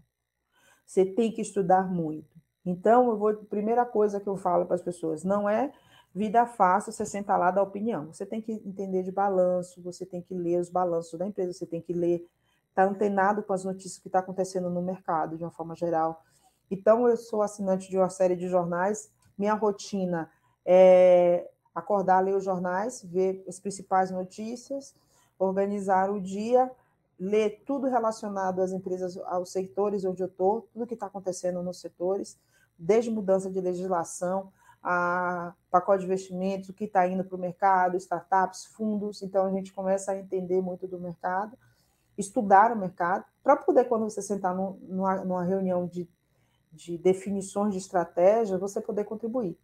você tem que estudar muito. Então, eu vou, primeira coisa que eu falo para as pessoas, não é vida fácil você sentar lá da opinião. Você tem que entender de balanço, você tem que ler os balanços da empresa, você tem que ler, estar tá antenado com as notícias que está acontecendo no mercado, de uma forma geral. Então, eu sou assinante de uma série de jornais, minha rotina é acordar, ler os jornais, ver as principais notícias, organizar o dia, ler tudo relacionado às empresas, aos setores onde eu estou, tudo que está acontecendo nos setores, desde mudança de legislação, a pacote de investimentos, o que está indo para o mercado, startups, fundos. Então, a gente começa a entender muito do mercado, estudar o mercado, para poder, quando você sentar numa, numa reunião de, de definições de estratégia, você poder contribuir.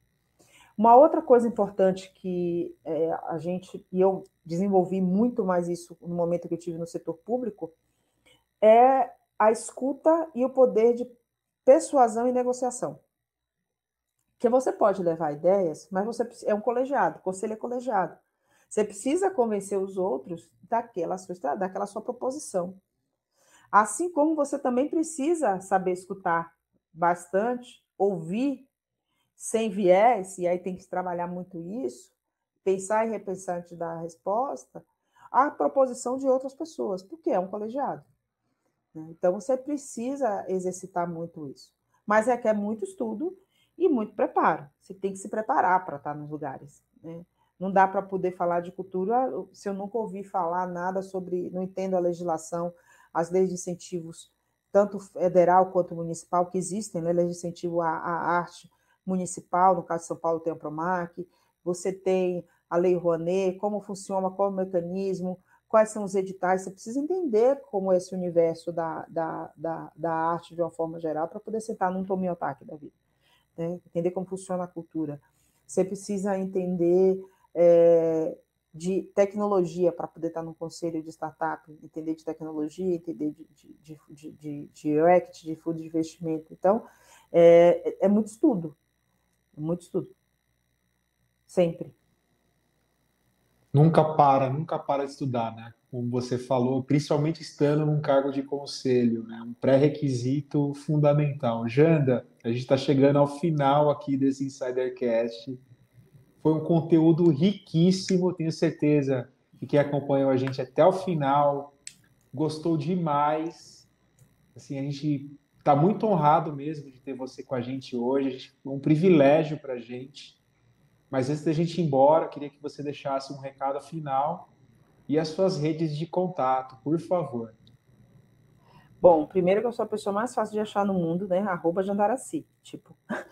Uma outra coisa importante que é, a gente, e eu desenvolvi muito mais isso no momento que eu tive no setor público, é a escuta e o poder de persuasão e negociação. Que você pode levar ideias, mas você é um colegiado, conselho é colegiado. Você precisa convencer os outros daquela sua, daquela sua proposição. Assim como você também precisa saber escutar bastante, ouvir sem viés, e aí tem que trabalhar muito isso, pensar e repensar antes da resposta, a proposição de outras pessoas, porque é um colegiado. Né? Então, você precisa exercitar muito isso. Mas requer é é muito estudo e muito preparo. Você tem que se preparar para estar nos lugares. Né? Não dá para poder falar de cultura se eu nunca ouvi falar nada sobre, não entendo a legislação, as leis de incentivos, tanto federal quanto municipal, que existem, né? leis de incentivo à, à arte, municipal, no caso de São Paulo tem a Promac, você tem a Lei Rouanet, como funciona, qual o mecanismo, quais são os editais, você precisa entender como é esse universo da, da, da, da arte de uma forma geral para poder sentar num tomiotaque da vida, né? entender como funciona a cultura. Você precisa entender é, de tecnologia para poder estar num conselho de startup, entender de tecnologia, entender de, de, de, de, de UX, de fundo de investimento. Então, é, é muito estudo, muito estudo. Sempre. Nunca para, nunca para de estudar, né? Como você falou, principalmente estando num cargo de conselho, né? Um pré-requisito fundamental. Janda, a gente está chegando ao final aqui desse Insidercast. Foi um conteúdo riquíssimo, tenho certeza que quem acompanhou a gente até o final gostou demais. Assim, a gente está muito honrado mesmo de ter você com a gente hoje. É um privilégio para a gente. Mas antes da gente ir embora, queria que você deixasse um recado final e as suas redes de contato, por favor. Bom, primeiro que eu sou a pessoa mais fácil de achar no mundo, né? Arroba Jandaraci, tipo. é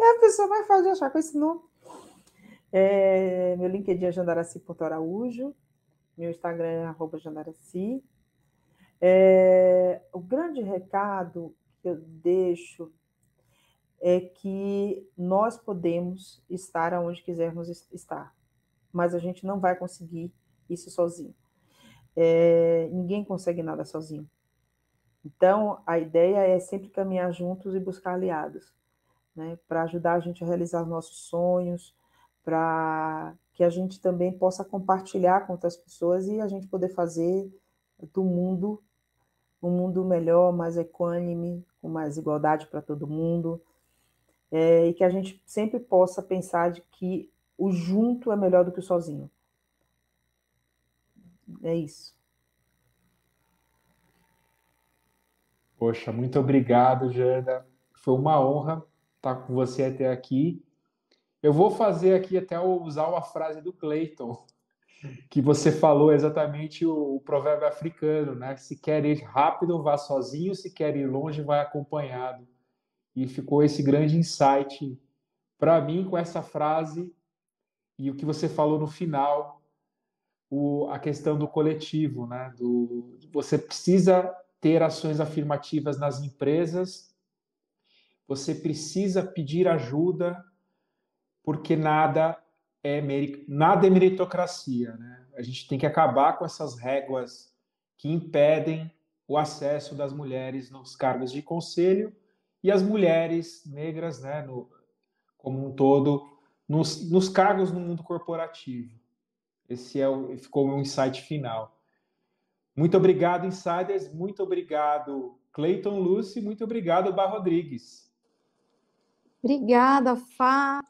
a pessoa mais fácil de achar com esse nome. É, meu LinkedIn é Jandaraci Araújo. Meu Instagram é arroba Jandaraci. É, o grande recado que eu deixo é que nós podemos estar aonde quisermos estar, mas a gente não vai conseguir isso sozinho. É, ninguém consegue nada sozinho. Então, a ideia é sempre caminhar juntos e buscar aliados, né, para ajudar a gente a realizar nossos sonhos, para que a gente também possa compartilhar com outras pessoas e a gente poder fazer do mundo um mundo melhor, mais equânime, com mais igualdade para todo mundo, é, e que a gente sempre possa pensar de que o junto é melhor do que o sozinho. É isso. Poxa, muito obrigado, Janda. Foi uma honra estar com você até aqui. Eu vou fazer aqui até usar uma frase do Clayton que você falou exatamente o, o provérbio africano, né? Se quer ir rápido, vá sozinho, se quer ir longe, vai acompanhado. E ficou esse grande insight para mim com essa frase e o que você falou no final, o, a questão do coletivo, né? Do, você precisa ter ações afirmativas nas empresas, você precisa pedir ajuda, porque nada é nada é meritocracia. Né? A gente tem que acabar com essas réguas que impedem o acesso das mulheres nos cargos de conselho e as mulheres negras, né, no, como um todo, nos, nos cargos no mundo corporativo. Esse é o, ficou um insight final. Muito obrigado, insiders. Muito obrigado, Cleiton Lucy. Muito obrigado, Bar Rodrigues. Obrigada, Fá.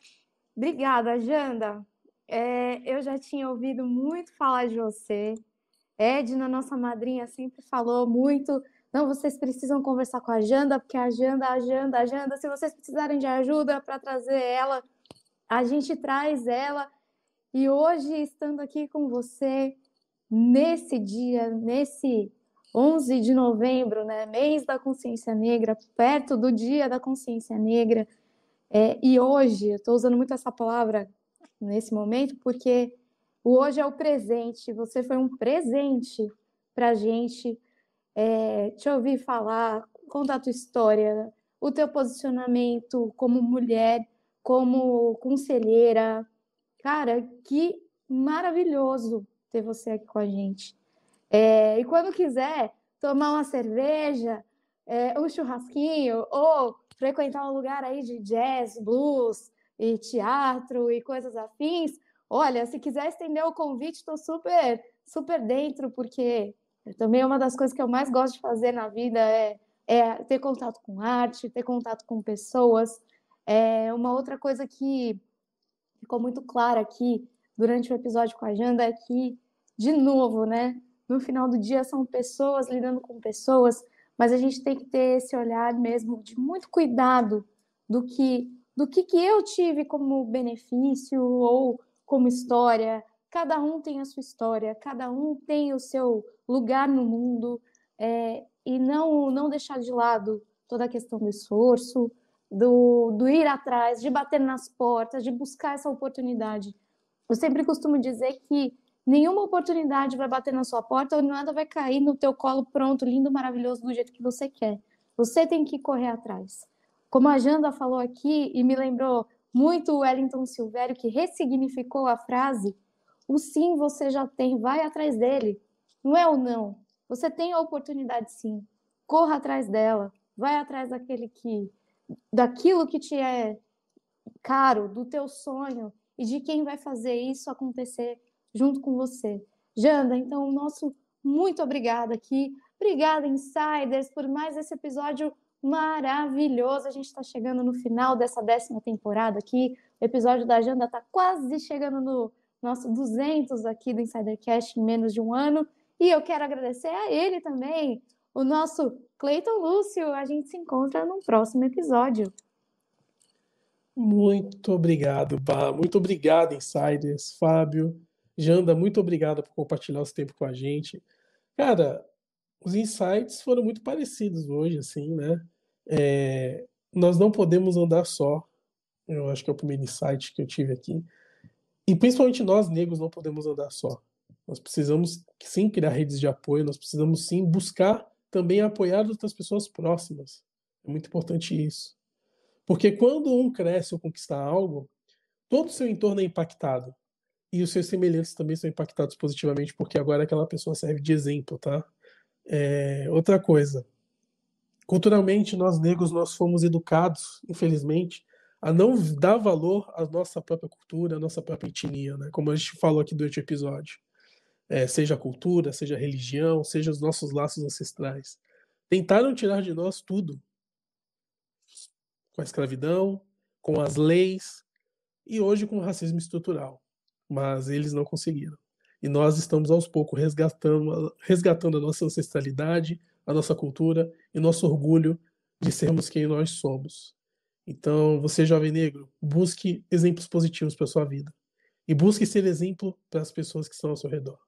Obrigada, Janda. É, eu já tinha ouvido muito falar de você. Edna, nossa madrinha, sempre falou muito. Não, vocês precisam conversar com a Janda, porque a Janda, a Janda, a Janda, se vocês precisarem de ajuda para trazer ela, a gente traz ela. E hoje, estando aqui com você, nesse dia, nesse 11 de novembro, né, mês da consciência negra, perto do dia da consciência negra, é, e hoje, eu estou usando muito essa palavra nesse momento, porque o hoje é o presente, você foi um presente para a gente é, te ouvir falar, contar a tua história, o teu posicionamento como mulher, como conselheira. Cara, que maravilhoso ter você aqui com a gente. É, e quando quiser tomar uma cerveja, é, um churrasquinho ou frequentar um lugar aí de jazz, blues e teatro e coisas afins, olha, se quiser estender o convite, estou super, super dentro, porque também é uma das coisas que eu mais gosto de fazer na vida é, é ter contato com arte, ter contato com pessoas. É uma outra coisa que ficou muito clara aqui durante o episódio com a Janda é que, de novo, né? No final do dia são pessoas lidando com pessoas, mas a gente tem que ter esse olhar mesmo de muito cuidado do que do que, que eu tive como benefício ou como história. Cada um tem a sua história, cada um tem o seu lugar no mundo é, e não não deixar de lado toda a questão do esforço, do, do ir atrás, de bater nas portas, de buscar essa oportunidade. Eu sempre costumo dizer que Nenhuma oportunidade vai bater na sua porta ou nada vai cair no teu colo pronto, lindo, maravilhoso, do jeito que você quer. Você tem que correr atrás. Como a Janda falou aqui e me lembrou muito o Wellington Silvério, que ressignificou a frase, o sim você já tem, vai atrás dele. Não é o não. Você tem a oportunidade sim. Corra atrás dela. Vai atrás daquele que daquilo que te é caro, do teu sonho e de quem vai fazer isso acontecer junto com você. Janda, então, o nosso muito obrigado aqui. Obrigada, Insiders, por mais esse episódio maravilhoso. A gente está chegando no final dessa décima temporada aqui. O episódio da Janda está quase chegando no nosso 200 aqui do Insidercast em menos de um ano. E eu quero agradecer a ele também, o nosso Cleiton Lúcio. A gente se encontra no próximo episódio. Muito obrigado, Pá. Muito obrigado, Insiders, Fábio, Janda, muito obrigado por compartilhar esse tempo com a gente. Cara, os insights foram muito parecidos hoje, assim, né? É, nós não podemos andar só. Eu acho que é o primeiro insight que eu tive aqui. E principalmente nós, negros, não podemos andar só. Nós precisamos sim criar redes de apoio, nós precisamos sim buscar também apoiar outras pessoas próximas. É muito importante isso. Porque quando um cresce ou conquista algo, todo o seu entorno é impactado e os seus semelhantes também são impactados positivamente, porque agora aquela pessoa serve de exemplo, tá? É, outra coisa. Culturalmente, nós negros, nós fomos educados, infelizmente, a não dar valor à nossa própria cultura, à nossa própria etnia, né? Como a gente falou aqui durante o episódio. É, seja a cultura, seja a religião, seja os nossos laços ancestrais. Tentaram tirar de nós tudo. Com a escravidão, com as leis e hoje com o racismo estrutural mas eles não conseguiram. E nós estamos aos poucos resgatando, resgatando a nossa ancestralidade, a nossa cultura e nosso orgulho de sermos quem nós somos. Então, você, jovem negro, busque exemplos positivos para sua vida e busque ser exemplo para as pessoas que estão ao seu redor.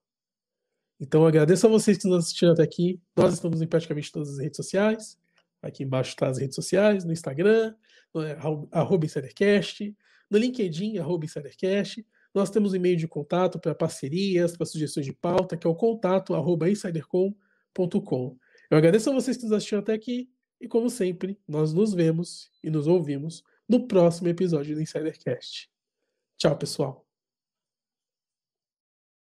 Então, agradeço a vocês que nos assistiram até aqui. Nós estamos em praticamente todas as redes sociais. Aqui embaixo está as redes sociais, no Instagram, no, arroba Insidercast, no LinkedIn, arroba Insidercast. Nós temos e-mail de contato para parcerias, para sugestões de pauta, que é o contato insidercom.com. Eu agradeço a vocês que nos assistiram até aqui e, como sempre, nós nos vemos e nos ouvimos no próximo episódio do Insidercast. Tchau, pessoal!